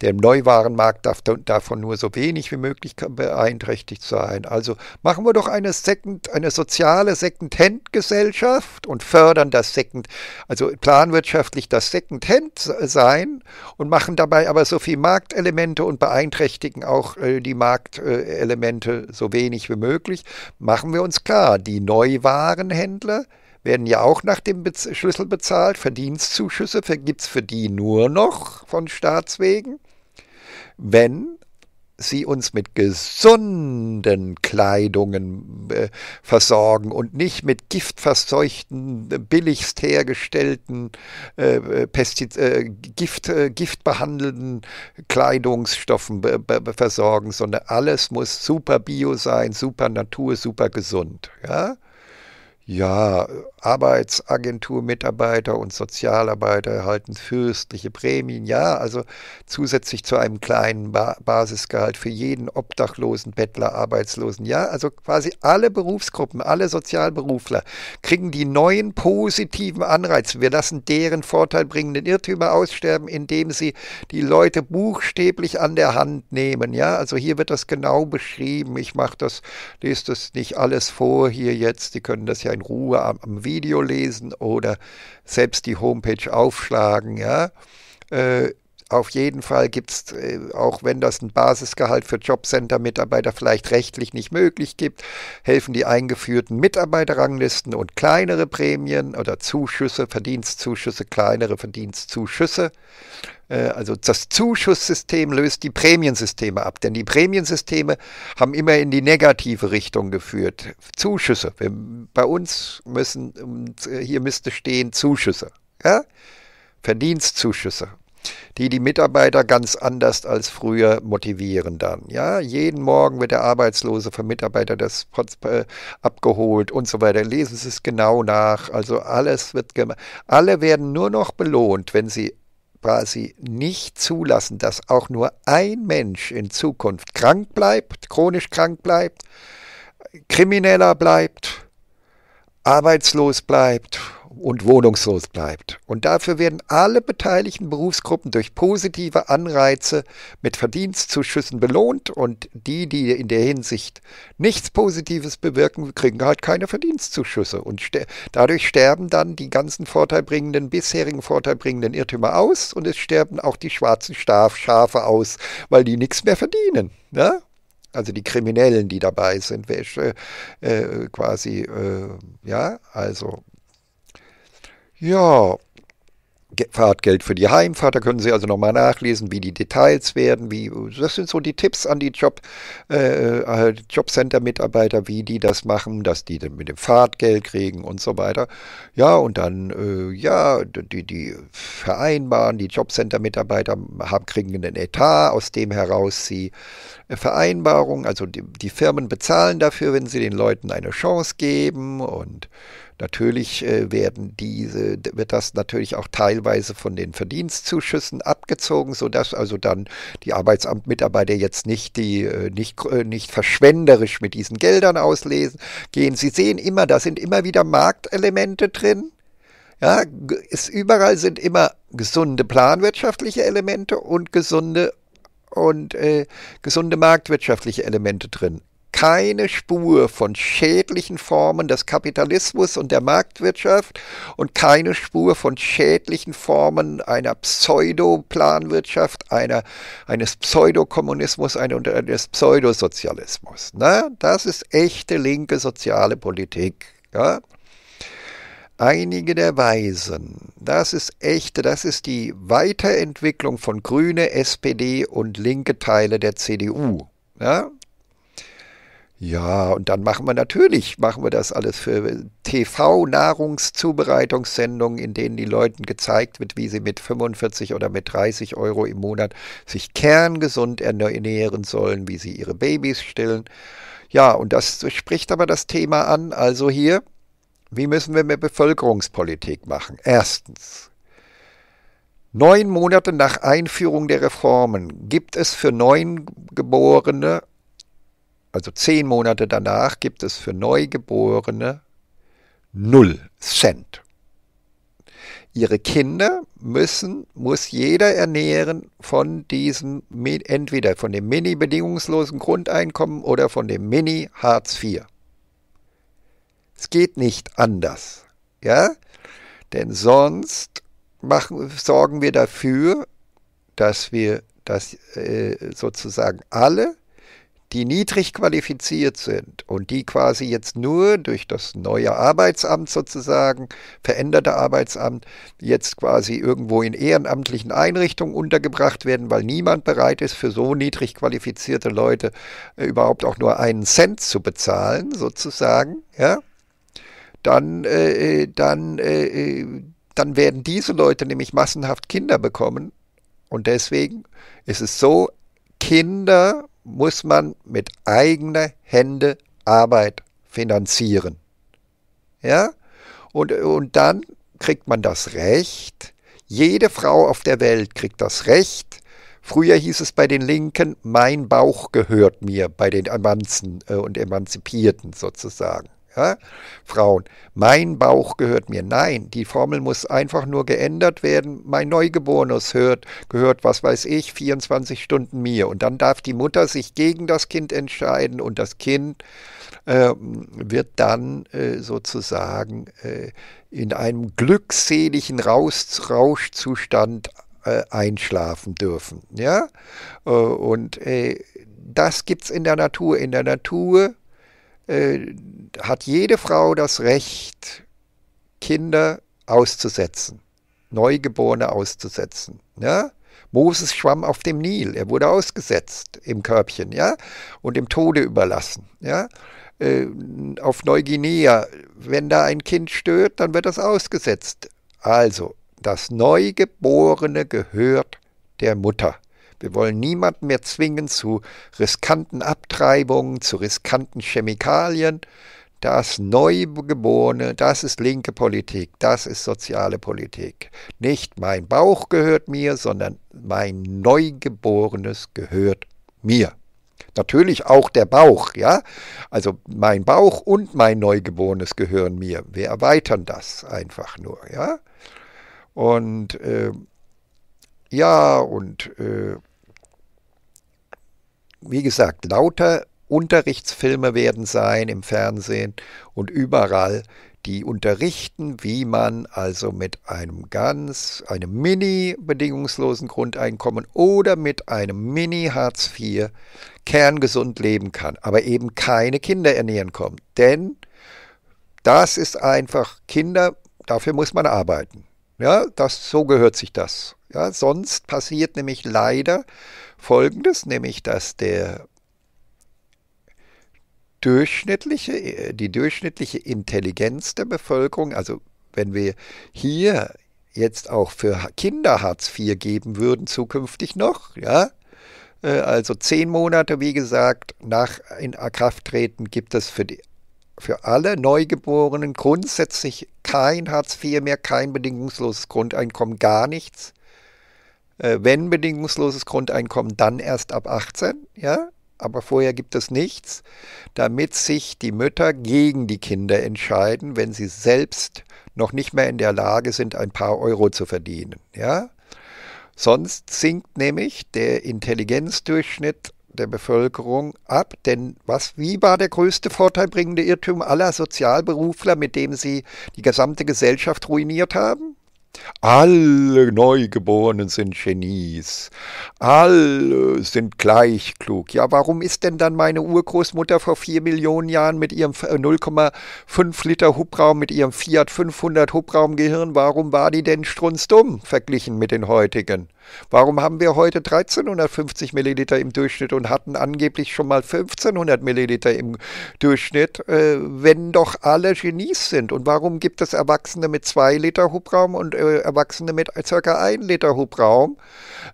der Neuwarenmarkt darf davon nur so wenig wie möglich beeinträchtigt sein. Also machen wir doch eine, Second, eine soziale Second-Hand-Gesellschaft und fördern das Second, also planwirtschaftlich das Second-Hand sein und machen dabei aber so viel Marktelemente und beeinträchtigen auch äh, die Marktelemente so wenig wie möglich. Machen wir uns klar, die Neuwarenhändler werden ja auch nach dem Bez Schlüssel bezahlt. Verdienstzuschüsse gibt es für die nur noch von Staatswegen, wenn sie uns mit gesunden Kleidungen äh, versorgen und nicht mit giftverseuchten, billigst hergestellten, äh, äh, äh Gift, äh, giftbehandelten Kleidungsstoffen versorgen, sondern alles muss super bio sein, super Natur, super gesund. Ja? Ja, Arbeitsagenturmitarbeiter und Sozialarbeiter erhalten fürstliche Prämien. Ja, also zusätzlich zu einem kleinen ba Basisgehalt für jeden Obdachlosen, Bettler, Arbeitslosen. Ja, also quasi alle Berufsgruppen, alle Sozialberufler kriegen die neuen positiven Anreize. Wir lassen deren vorteilbringenden Irrtümer aussterben, indem sie die Leute buchstäblich an der Hand nehmen. Ja, also hier wird das genau beschrieben. Ich mache das, lese das nicht alles vor hier jetzt. Die können das ja in Ruhe am, am Video lesen oder selbst die Homepage aufschlagen, ja. Äh, auf jeden Fall gibt es, äh, auch wenn das ein Basisgehalt für Jobcenter-Mitarbeiter vielleicht rechtlich nicht möglich gibt, helfen die eingeführten Mitarbeiterranglisten und kleinere Prämien oder Zuschüsse, Verdienstzuschüsse, kleinere Verdienstzuschüsse. Äh, also das Zuschusssystem löst die Prämiensysteme ab, denn die Prämiensysteme haben immer in die negative Richtung geführt. Zuschüsse. Wir, bei uns müssen, hier müsste stehen Zuschüsse. Ja? Verdienstzuschüsse, die die Mitarbeiter ganz anders als früher motivieren dann. Ja, jeden Morgen wird der Arbeitslose vom Mitarbeiter das äh, abgeholt und so weiter. Lesen Sie es genau nach. Also alles wird gemacht. Alle werden nur noch belohnt, wenn sie quasi nicht zulassen, dass auch nur ein Mensch in Zukunft krank bleibt, chronisch krank bleibt, krimineller bleibt, arbeitslos bleibt und wohnungslos bleibt. Und dafür werden alle beteiligten Berufsgruppen durch positive Anreize mit Verdienstzuschüssen belohnt und die, die in der Hinsicht nichts Positives bewirken, kriegen halt keine Verdienstzuschüsse. Und ster dadurch sterben dann die ganzen vorteilbringenden, bisherigen vorteilbringenden Irrtümer aus und es sterben auch die schwarzen Schaf Schafe aus, weil die nichts mehr verdienen. Ne? also die Kriminellen, die dabei sind, welche äh, äh, quasi, äh, ja, also ja, Fahrtgeld für die Heimfahrt. Da können Sie also nochmal nachlesen, wie die Details werden. Wie, das sind so die Tipps an die Job, äh, äh, Jobcenter-Mitarbeiter, wie die das machen, dass die dann mit dem Fahrtgeld kriegen und so weiter. Ja, und dann, äh, ja, die, die vereinbaren, die Jobcenter-Mitarbeiter kriegen einen Etat, aus dem heraus sie äh, Vereinbarungen, also die, die Firmen bezahlen dafür, wenn sie den Leuten eine Chance geben und Natürlich äh, werden diese, wird das natürlich auch teilweise von den Verdienstzuschüssen abgezogen, sodass also dann die Arbeitsamtmitarbeiter jetzt nicht, die, äh, nicht, äh, nicht verschwenderisch mit diesen Geldern auslesen gehen. Sie sehen immer, da sind immer wieder Marktelemente drin. Ja, ist, überall sind immer gesunde planwirtschaftliche Elemente und gesunde und äh, gesunde marktwirtschaftliche Elemente drin keine Spur von schädlichen Formen des Kapitalismus und der Marktwirtschaft und keine Spur von schädlichen Formen einer Pseudoplanwirtschaft, einer, eines Pseudokommunismus eines Pseudosozialismus. Ne? Das ist echte linke soziale Politik. Ja? Einige der Weisen. Das ist echte, das ist die Weiterentwicklung von Grüne, SPD und linke Teile der CDU. Ja? Ja, und dann machen wir natürlich, machen wir das alles für TV-Nahrungszubereitungssendungen, in denen die Leuten gezeigt wird, wie sie mit 45 oder mit 30 Euro im Monat sich kerngesund ernähren sollen, wie sie ihre Babys stillen. Ja, und das spricht aber das Thema an. Also hier, wie müssen wir mit Bevölkerungspolitik machen? Erstens, Neun Monate nach Einführung der Reformen gibt es für Neugeborene also zehn Monate danach, gibt es für Neugeborene null Cent. Ihre Kinder müssen, muss jeder ernähren von diesem, entweder von dem Mini-bedingungslosen Grundeinkommen oder von dem Mini-Hartz IV. Es geht nicht anders. Ja? Denn sonst machen, sorgen wir dafür, dass wir dass, äh, sozusagen alle die niedrig qualifiziert sind und die quasi jetzt nur durch das neue Arbeitsamt sozusagen, veränderte Arbeitsamt, jetzt quasi irgendwo in ehrenamtlichen Einrichtungen untergebracht werden, weil niemand bereit ist, für so niedrig qualifizierte Leute äh, überhaupt auch nur einen Cent zu bezahlen, sozusagen, ja, dann, äh, äh dann, äh, äh, dann werden diese Leute nämlich massenhaft Kinder bekommen. Und deswegen ist es so, Kinder muss man mit eigener Hände Arbeit finanzieren. Ja? Und, und dann kriegt man das Recht, jede Frau auf der Welt kriegt das Recht, Früher hieß es bei den Linken, mein Bauch gehört mir, bei den Emanzen äh, und Emanzipierten sozusagen. Ja? Frauen, mein Bauch gehört mir. Nein, die Formel muss einfach nur geändert werden. Mein Neugeborenes hört, gehört, was weiß ich, 24 Stunden mir. Und dann darf die Mutter sich gegen das Kind entscheiden und das Kind äh, wird dann äh, sozusagen äh, in einem glückseligen Raus Rauschzustand äh, einschlafen dürfen. Ja? Äh, und äh, das gibt es in der Natur. In der Natur äh, hat jede Frau das Recht, Kinder auszusetzen, Neugeborene auszusetzen. Ja? Moses schwamm auf dem Nil, er wurde ausgesetzt im Körbchen, ja, und dem Tode überlassen, ja. Äh, auf Neuguinea, wenn da ein Kind stört, dann wird das ausgesetzt. Also, das Neugeborene gehört der Mutter. Wir wollen niemanden mehr zwingen zu riskanten Abtreibungen, zu riskanten Chemikalien. Das Neugeborene, das ist linke Politik, das ist soziale Politik. Nicht mein Bauch gehört mir, sondern mein Neugeborenes gehört mir. Natürlich auch der Bauch, ja? Also mein Bauch und mein Neugeborenes gehören mir. Wir erweitern das einfach nur, ja? Und äh, ja, und äh, wie gesagt, lauter Unterrichtsfilme werden sein im Fernsehen und überall, die unterrichten, wie man also mit einem ganz, einem mini-bedingungslosen Grundeinkommen oder mit einem mini-Hartz IV kerngesund leben kann, aber eben keine Kinder ernähren kommt. Denn das ist einfach Kinder, dafür muss man arbeiten. Ja, das, so gehört sich das. Ja, sonst passiert nämlich leider, folgendes, nämlich dass der durchschnittliche, äh, die durchschnittliche Intelligenz der Bevölkerung, also wenn wir hier jetzt auch für Kinder Hartz IV geben würden, zukünftig noch, ja, äh, also zehn Monate, wie gesagt, nach Inkrafttreten gibt es für, die, für alle Neugeborenen grundsätzlich kein Hartz IV mehr, kein bedingungsloses Grundeinkommen, gar nichts. Äh, wenn bedingungsloses Grundeinkommen, dann erst ab 18, ja, aber vorher gibt es nichts, damit sich die Mütter gegen die Kinder entscheiden, wenn sie selbst noch nicht mehr in der Lage sind, ein paar Euro zu verdienen. Ja? Sonst sinkt nämlich der Intelligenzdurchschnitt der Bevölkerung ab, denn was, wie war der größte vorteilbringende Irrtum aller Sozialberufler, mit dem sie die gesamte Gesellschaft ruiniert haben? Alle Neugeborenen sind Genies. Alle sind gleich klug. Ja, warum ist denn dann meine Urgroßmutter vor vier Millionen Jahren mit ihrem 0,5 äh, Liter Hubraum, mit ihrem Fiat 500 Hubraumgehirn, warum war die denn strunzdumm verglichen mit den heutigen? Warum haben wir heute 1350 Milliliter im Durchschnitt und hatten angeblich schon mal 1500 Milliliter im Durchschnitt, äh, wenn doch alle Genies sind? Und warum gibt es Erwachsene mit 2 Liter Hubraum und äh, Erwachsene mit ca. 1 Liter Hubraum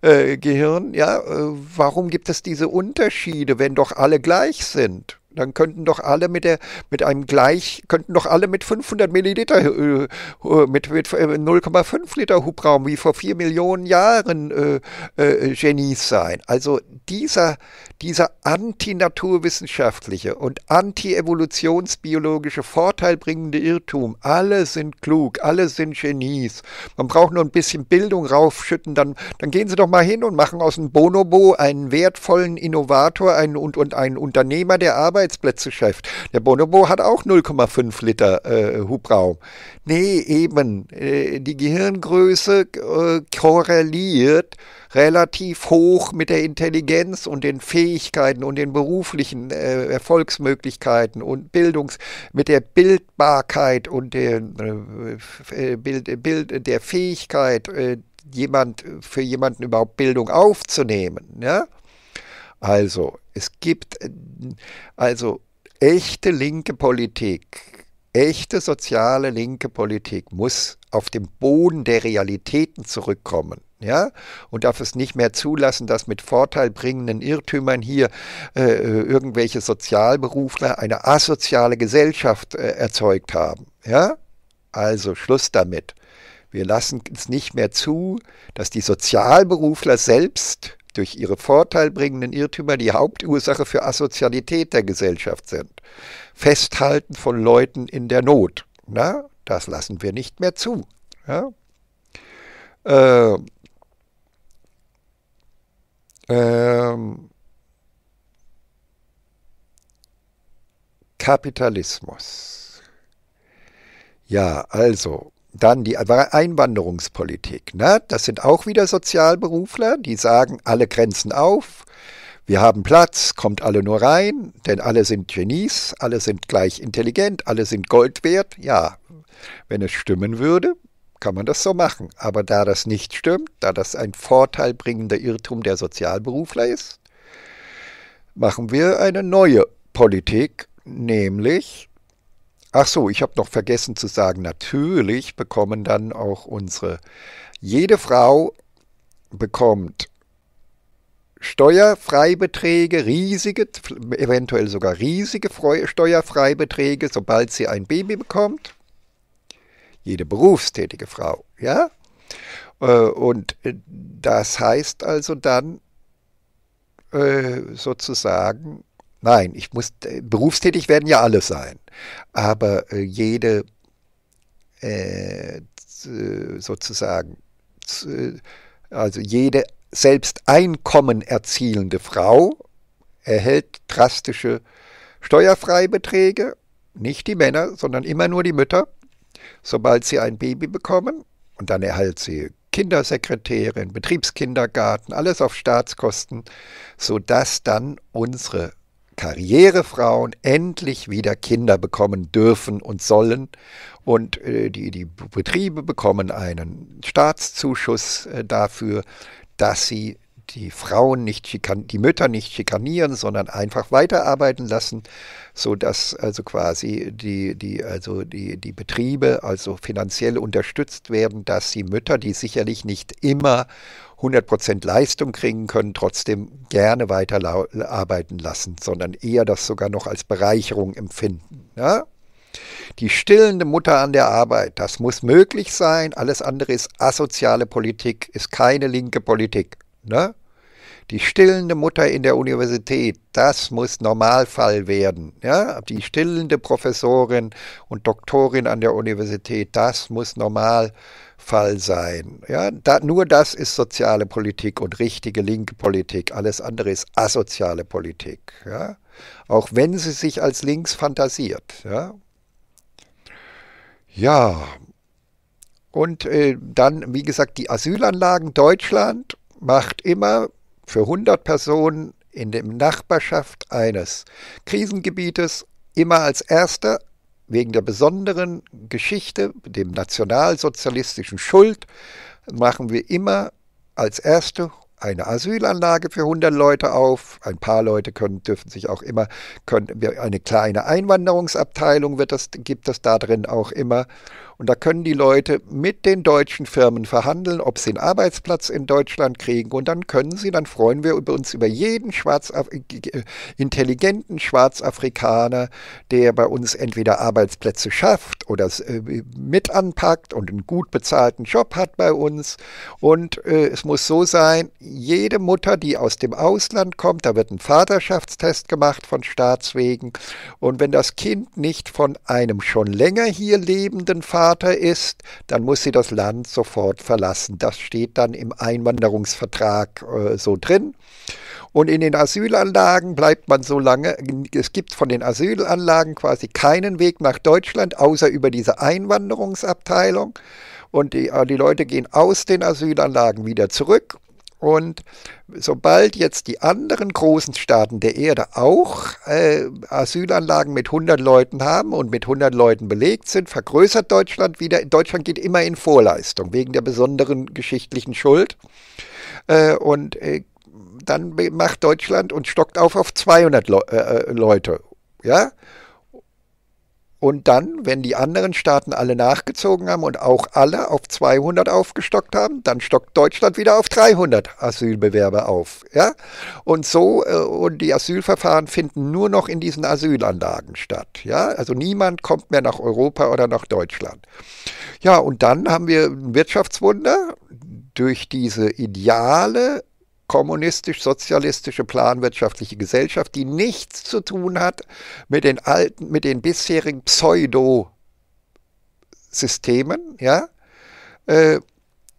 äh, Gehirn? Ja, äh, warum gibt es diese Unterschiede, wenn doch alle gleich sind? Dann könnten doch alle mit der, mit einem gleich, könnten doch alle mit 500 Milliliter, äh, äh, mit, mit 0,5 äh, Liter Hubraum wie vor vier Millionen Jahren äh, äh, Genies sein. Also dieser, dieser antinaturwissenschaftliche und antievolutionsbiologische Vorteil bringende Irrtum, alle sind klug, alle sind Genies, man braucht nur ein bisschen Bildung raufschütten, dann, dann gehen Sie doch mal hin und machen aus dem Bonobo einen wertvollen Innovator einen, und, und einen Unternehmer, der Arbeitsplätze schafft. Der Bonobo hat auch 0,5 Liter äh, Hubraum. Nee, eben, äh, die Gehirngröße äh, korreliert relativ hoch mit der Intelligenz und den Fähigkeiten und den beruflichen äh, Erfolgsmöglichkeiten und Bildungs, mit der Bildbarkeit und der, äh, äh, Bild, Bild, der Fähigkeit, äh, jemand, für jemanden überhaupt Bildung aufzunehmen. Ne? Also, es gibt äh, also echte linke Politik, echte soziale linke Politik muss auf den Boden der Realitäten zurückkommen ja, und darf es nicht mehr zulassen, dass mit vorteilbringenden Irrtümern hier äh, äh irgendwelche Sozialberufler eine asoziale Gesellschaft äh, erzeugt haben, ja. Also Schluss damit. Wir lassen es nicht mehr zu, dass die Sozialberufler selbst durch ihre vorteilbringenden Irrtümer die Hauptursache für Asozialität der Gesellschaft sind. Festhalten von Leuten in der Not, na, das lassen wir nicht mehr zu. Ja? Äh, ähm, Kapitalismus. Ja, also dann die Einwanderungspolitik. Ne? Das sind auch wieder Sozialberufler, die sagen, alle Grenzen auf, wir haben Platz, kommt alle nur rein, denn alle sind Genies, alle sind gleich intelligent, alle sind Gold wert. Ja, wenn es stimmen würde, kann man das so machen. Aber da das nicht stimmt, da das ein vorteilbringender Irrtum der Sozialberufler ist, machen wir eine neue Politik, nämlich, ach so, ich habe noch vergessen zu sagen, natürlich bekommen dann auch unsere, jede Frau bekommt Steuerfreibeträge, riesige, eventuell sogar riesige Steuerfreibeträge, sobald sie ein Baby bekommt jede berufstätige Frau, ja? Äh, und äh, das heißt also dann äh, sozusagen, nein, ich muss, berufstätig werden ja alle sein, aber jede sozusagen, also jede selbst Einkommen erzielende Frau erhält drastische Steuerfreibeträge, nicht die Männer, sondern immer nur die Mütter sobald sie ein Baby bekommen, und dann erhält sie Kindersekretärin, Betriebskindergarten, alles auf Staatskosten, sodass dann unsere Karrierefrauen endlich wieder Kinder bekommen dürfen und sollen. Und äh, die, die Betriebe bekommen einen Staatszuschuss äh, dafür, dass sie die Frauen nicht die Mütter nicht schikanieren, sondern einfach weiterarbeiten lassen, so dass also quasi die, die, also die, die Betriebe also finanziell unterstützt werden, dass die Mütter, die sicherlich nicht immer 100% Leistung kriegen können, trotzdem gerne weiterarbeiten lassen, sondern eher das sogar noch als Bereicherung empfinden. Ja? Die stillende Mutter an der Arbeit, das muss möglich sein. Alles andere ist asoziale Politik, ist keine linke Politik. Ne? Die stillende Mutter in der Universität, das muss Normalfall werden. Ja? Die stillende Professorin und Doktorin an der Universität, das muss Normalfall sein. Ja? Da, nur das ist soziale Politik und richtige linke Politik. Alles andere ist asoziale Politik. Ja? Auch wenn sie sich als links fantasiert. Ja, ja. und äh, dann, wie gesagt, die Asylanlagen Deutschland macht immer für 100 Personen in der Nachbarschaft eines Krisengebietes immer als erster wegen der besonderen Geschichte, dem nationalsozialistischen Schuld, machen wir immer als erste eine Asylanlage für 100 Leute auf. Ein paar Leute können, dürfen sich auch immer, können, eine kleine Einwanderungsabteilung wird das, gibt es da drin auch immer. Und da können die Leute mit den deutschen Firmen verhandeln, ob sie einen Arbeitsplatz in Deutschland kriegen. Und dann können sie, dann freuen wir uns über jeden Schwarzaf äh, äh, intelligenten Schwarzafrikaner, der bei uns entweder Arbeitsplätze schafft oder äh, mit anpackt und einen gut bezahlten Job hat bei uns. Und äh, es muss so sein, jede Mutter, die aus dem Ausland kommt, da wird ein Vaterschaftstest gemacht von Staatswegen. Und wenn das Kind nicht von einem schon länger hier lebenden Vater Staatsvater ist, dann muss sie das Land sofort verlassen. Das steht dann im Einwanderungsvertrag äh, so drin. Und in den Asylanlagen bleibt man so lange, es gibt von den Asylanlagen quasi keinen Weg nach Deutschland, außer über diese Einwanderungsabteilung. Und die, äh, die Leute gehen aus den Asylanlagen wieder zurück und sobald jetzt die anderen großen Staaten der Erde auch äh, Asylanlagen mit 100 Leuten haben und mit 100 Leuten belegt sind, vergrößert Deutschland wieder. Deutschland geht immer in Vorleistung wegen der besonderen geschichtlichen Schuld. Äh, und äh, dann macht Deutschland und stockt auf auf 200 Le äh, äh, Leute. Ja? Und dann, wenn die anderen Staaten alle nachgezogen haben und auch alle auf 200 aufgestockt haben, dann stockt Deutschland wieder auf 300 Asylbewerber auf. Ja? Und so, äh, und die Asylverfahren finden nur noch in diesen Asylanlagen statt. Ja? Also niemand kommt mehr nach Europa oder nach Deutschland. Ja, und dann haben wir ein Wirtschaftswunder durch diese ideale kommunistisch-sozialistische planwirtschaftliche Gesellschaft, die nichts zu tun hat mit den alten, mit den bisherigen Pseudo-Systemen, ja, äh,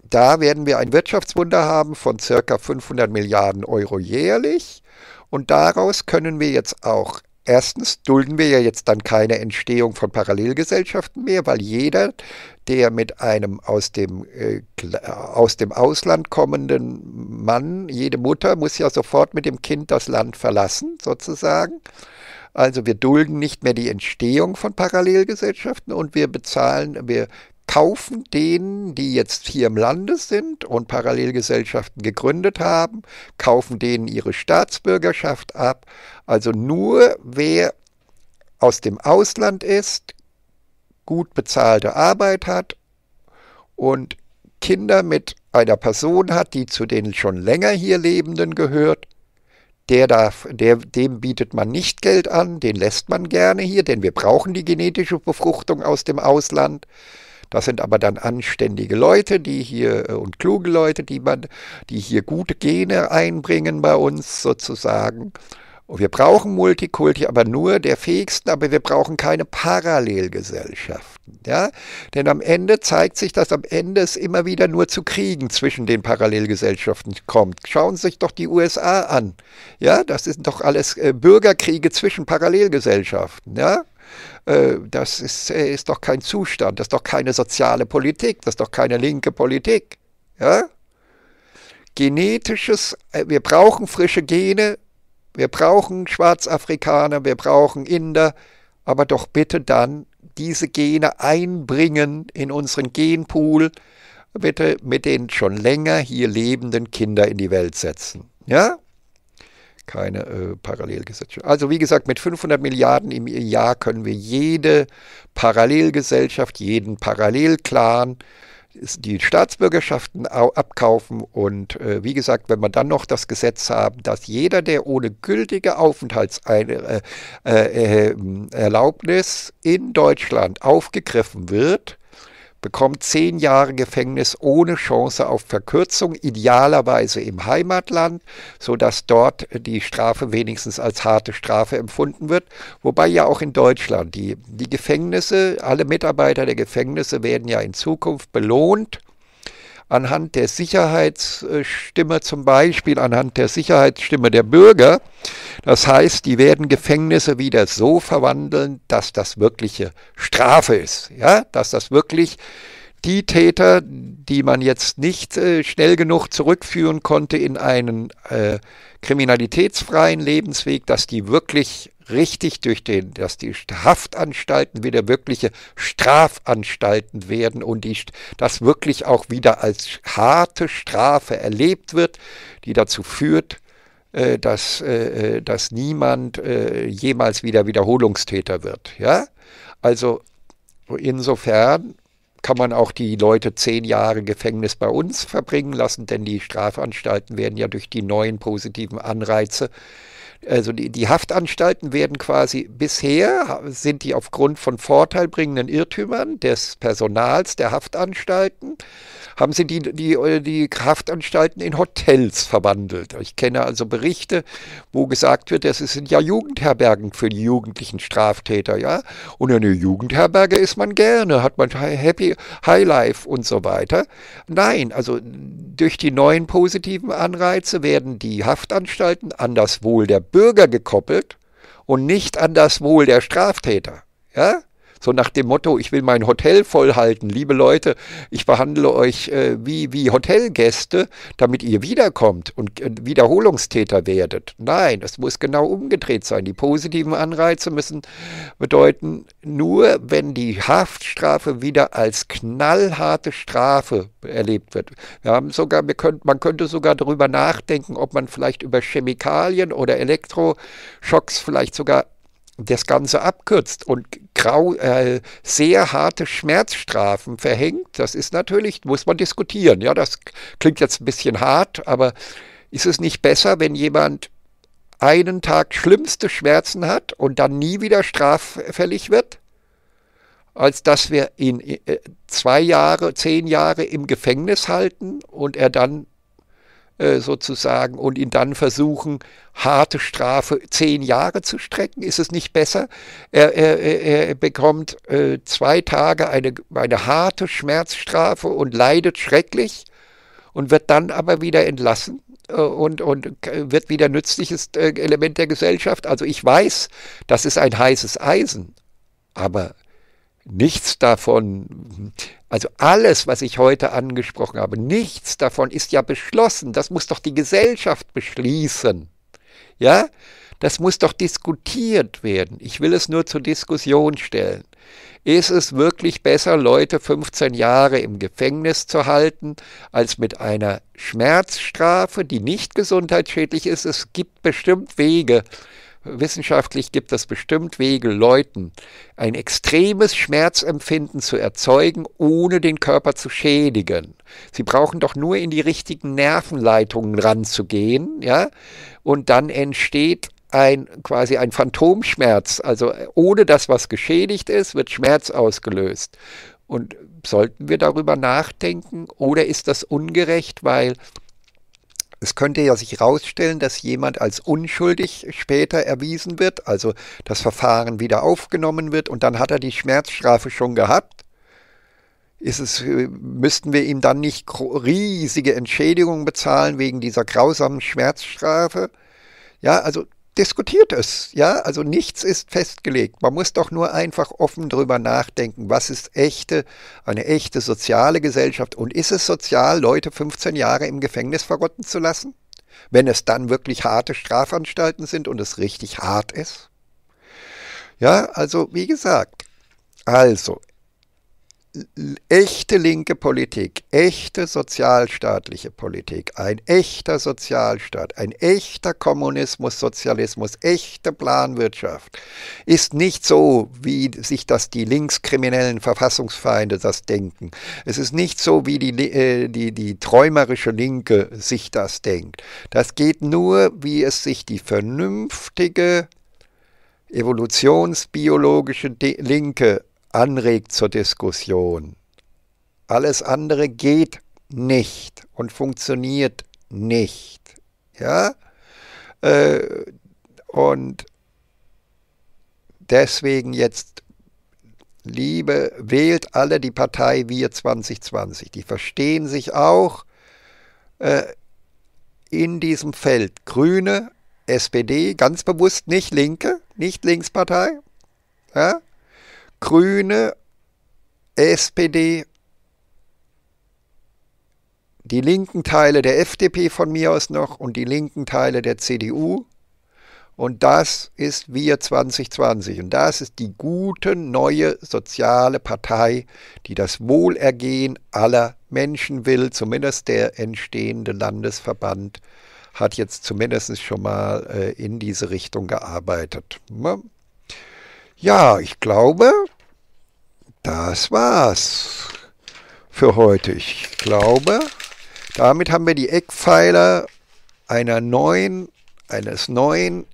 da werden wir ein Wirtschaftswunder haben von ca. 500 Milliarden Euro jährlich. Und daraus können wir jetzt auch Erstens dulden wir ja jetzt dann keine Entstehung von Parallelgesellschaften mehr, weil jeder, der mit einem aus dem, äh, aus dem Ausland kommenden Mann, jede Mutter muss ja sofort mit dem Kind das Land verlassen, sozusagen. Also wir dulden nicht mehr die Entstehung von Parallelgesellschaften und wir bezahlen, wir kaufen denen, die jetzt hier im Lande sind und Parallelgesellschaften gegründet haben, kaufen denen ihre Staatsbürgerschaft ab, also nur wer aus dem Ausland ist, gut bezahlte Arbeit hat und Kinder mit einer Person hat, die zu den schon länger hier Lebenden gehört, der darf, der, dem bietet man nicht Geld an, den lässt man gerne hier, denn wir brauchen die genetische Befruchtung aus dem Ausland. Das sind aber dann anständige Leute, die hier äh, und kluge Leute, die man, die hier gute Gene einbringen bei uns sozusagen. Und wir brauchen Multikulti, aber nur der Fähigsten, aber wir brauchen keine Parallelgesellschaften. Ja? Denn am Ende zeigt sich, dass am Ende es immer wieder nur zu Kriegen zwischen den Parallelgesellschaften kommt. Schauen Sie sich doch die USA an. Ja? Das sind doch alles äh, Bürgerkriege zwischen Parallelgesellschaften. Ja? Äh, das ist, äh, ist doch kein Zustand, das ist doch keine soziale Politik, das ist doch keine linke Politik. Ja? Genetisches, äh, wir brauchen frische Gene, wir brauchen Schwarzafrikaner, wir brauchen Inder, aber doch bitte dann diese Gene einbringen in unseren Genpool, bitte mit den schon länger hier lebenden Kindern in die Welt setzen. Ja? Keine äh, Parallelgesellschaft. Also wie gesagt, mit 500 Milliarden im Jahr können wir jede Parallelgesellschaft, jeden Parallelclan die Staatsbürgerschaften abkaufen. Und äh, wie gesagt, wenn wir dann noch das Gesetz haben, dass jeder, der ohne gültige Aufenthaltserlaubnis äh, äh, äh, in Deutschland aufgegriffen wird, bekommt zehn Jahre Gefängnis ohne Chance auf Verkürzung, idealerweise im Heimatland, sodass dort die Strafe wenigstens als harte Strafe empfunden wird. Wobei ja auch in Deutschland die, die Gefängnisse, alle Mitarbeiter der Gefängnisse werden ja in Zukunft belohnt anhand der Sicherheitsstimme zum Beispiel, anhand der Sicherheitsstimme der Bürger. Das heißt, die werden Gefängnisse wieder so verwandeln, dass das wirkliche Strafe ist, ja, dass das wirklich die Täter, die man jetzt nicht äh, schnell genug zurückführen konnte in einen äh, kriminalitätsfreien Lebensweg, dass die wirklich richtig durch den, dass die Haftanstalten wieder wirkliche Strafanstalten werden und die, das wirklich auch wieder als harte Strafe erlebt wird, die dazu führt, äh, dass, äh, äh, dass niemand äh, jemals wieder Wiederholungstäter wird. Ja? Also insofern kann man auch die Leute zehn Jahre Gefängnis bei uns verbringen lassen, denn die Strafanstalten werden ja durch die neuen positiven Anreize also die, die Haftanstalten werden quasi bisher, sind die aufgrund von vorteilbringenden Irrtümern des Personals der Haftanstalten, haben sie die, die, die Haftanstalten in Hotels verwandelt. Ich kenne also Berichte, wo gesagt wird, das sind ja Jugendherbergen für die jugendlichen Straftäter, ja. Und in der Jugendherberge ist man gerne, hat man Happy Highlife und so weiter. Nein, also durch die neuen positiven Anreize werden die Haftanstalten an das Wohl der Bürger gekoppelt und nicht an das Wohl der Straftäter. Ja? So nach dem Motto, ich will mein Hotel vollhalten, liebe Leute, ich behandle euch äh, wie, wie Hotelgäste, damit ihr wiederkommt und äh, Wiederholungstäter werdet. Nein, es muss genau umgedreht sein. Die positiven Anreize müssen bedeuten, nur wenn die Haftstrafe wieder als knallharte Strafe erlebt wird. Wir haben sogar, wir könnt, man könnte sogar darüber nachdenken, ob man vielleicht über Chemikalien oder Elektroschocks vielleicht sogar das Ganze abkürzt und grau, äh, sehr harte Schmerzstrafen verhängt, das ist natürlich, muss man diskutieren. Ja, das klingt jetzt ein bisschen hart, aber ist es nicht besser, wenn jemand einen Tag schlimmste Schmerzen hat und dann nie wieder straffällig wird, als dass wir ihn äh, zwei Jahre, zehn Jahre im Gefängnis halten und er dann äh, sozusagen und ihn dann versuchen, harte Strafe zehn Jahre zu strecken? Ist es nicht besser? Er, er, er bekommt äh, zwei Tage eine, eine harte Schmerzstrafe und leidet schrecklich und wird dann aber wieder entlassen äh, und, und wird wieder nützliches äh, Element der Gesellschaft. Also ich weiß, das ist ein heißes Eisen, aber nichts davon, also alles, was ich heute angesprochen habe, nichts davon ist ja beschlossen. Das muss doch die Gesellschaft beschließen. Ja? Das muss doch diskutiert werden. Ich will es nur zur Diskussion stellen. Ist es wirklich besser, Leute 15 Jahre im Gefängnis zu halten, als mit einer Schmerzstrafe, die nicht gesundheitsschädlich ist? Es gibt bestimmt Wege, wissenschaftlich gibt es bestimmt Wege, Leuten ein extremes Schmerzempfinden zu erzeugen, ohne den Körper zu schädigen. Sie brauchen doch nur in die richtigen Nervenleitungen ranzugehen, ja, und dann entsteht ein quasi ein Phantomschmerz. Also ohne das, was geschädigt ist, wird Schmerz ausgelöst. Und sollten wir darüber nachdenken oder ist das ungerecht, weil es könnte ja sich herausstellen, dass jemand als unschuldig später erwiesen wird, also das Verfahren wieder aufgenommen wird und dann hat er die Schmerzstrafe schon gehabt. Ist es, äh, müssten wir ihm dann nicht riesige Entschädigungen bezahlen wegen dieser grausamen Schmerzstrafe? Ja, also diskutiert es, ja, also nichts ist festgelegt. Man muss doch nur einfach offen drüber nachdenken, was ist echte, eine echte soziale Gesellschaft und ist es sozial, Leute 15 Jahre im Gefängnis verrotten zu lassen? Wenn es dann wirklich harte Strafanstalten sind und es richtig hart ist? Ja, also wie gesagt, also echte linke Politik, echte sozialstaatliche Politik, ein echter Sozialstaat, ein echter Kommunismus, Sozialismus, echte Planwirtschaft ist nicht so, wie sich das die linkskriminellen Verfassungsfeinde das denken. Es ist nicht so, wie die, äh, die, die träumerische Linke sich das denkt. Das geht nur, wie es sich die vernünftige evolutionsbiologische De Linke anregt zur Diskussion. Alles andere geht nicht und funktioniert nicht. Ja? Äh, und deswegen jetzt, liebe, wählt alle die Partei Wir 2020. Die verstehen sich auch äh, in diesem Feld Grüne, SPD, ganz bewusst nicht Linke, nicht Linkspartei. Ja? Grüne, SPD, die linken Teile der FDP von mir aus noch und die linken Teile der CDU. Und das ist Wir 2020. Und das ist die gute neue soziale Partei, die das Wohlergehen aller Menschen will. Zumindest der entstehende Landesverband hat jetzt zumindest schon mal äh, in diese Richtung gearbeitet. Ne? Ja, ich glaube, das war's für heute. Ich glaube, damit haben wir die Eckpfeiler einer neuen, eines neuen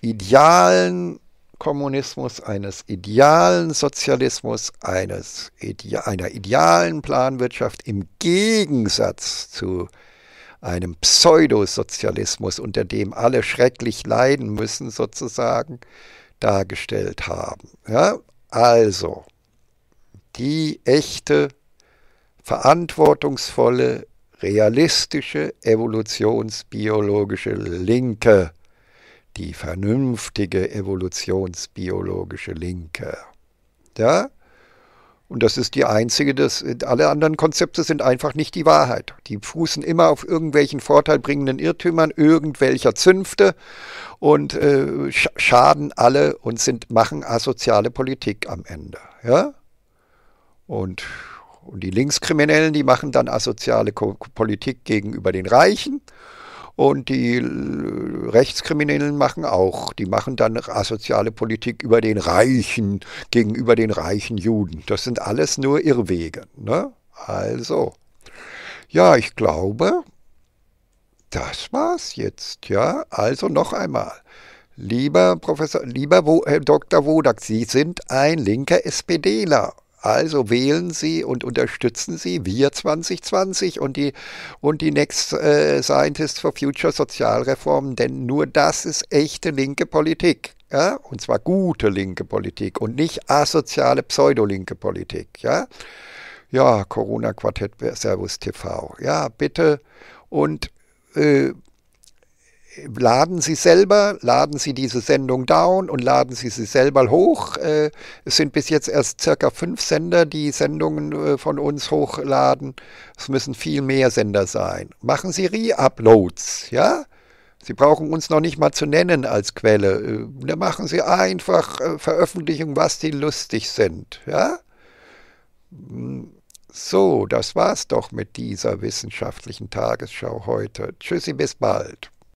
idealen Kommunismus, eines idealen Sozialismus, eines Ide einer idealen Planwirtschaft im Gegensatz zu einem Pseudosozialismus, unter dem alle schrecklich leiden müssen sozusagen, dargestellt haben. Ja, also, die echte, verantwortungsvolle, realistische, evolutionsbiologische Linke. Die vernünftige evolutionsbiologische Linke. Ja? Und das ist die einzige, das, alle anderen Konzepte sind einfach nicht die Wahrheit. Die fußen immer auf irgendwelchen vorteilbringenden Irrtümern irgendwelcher Zünfte und äh, schaden alle und sind, machen asoziale Politik am Ende. Ja? Und, und die Linkskriminellen, die machen dann asoziale Ko Politik gegenüber den Reichen und die Rechtskriminellen machen auch. Die machen dann asoziale Politik über den Reichen, gegenüber den reichen Juden. Das sind alles nur Irrwege. Ne? Also, ja, ich glaube, das war's jetzt. Ja, also noch einmal. Lieber Professor, lieber Dr. Wodak, Sie sind ein linker SPDler. Also wählen Sie und unterstützen Sie Wir 2020 und die, und die Next äh, Scientists for Future Sozialreformen, denn nur das ist echte linke Politik. Ja? Und zwar gute linke Politik und nicht asoziale pseudolinke Politik. Ja, ja Corona-Quartett Servus TV. Ja, bitte. Und äh, laden Sie selber, laden Sie diese Sendung down und laden Sie sie selber hoch. Äh, es sind bis jetzt erst circa fünf Sender, die Sendungen äh, von uns hochladen. Es müssen viel mehr Sender sein. Machen Sie Re-Uploads, ja? Sie brauchen uns noch nicht mal zu nennen als Quelle. Äh, da machen Sie einfach Veröffentlichungen, was die lustig sind, ja? Hm, so, das war's doch mit dieser wissenschaftlichen Tagesschau heute. Tschüssi, bis bald.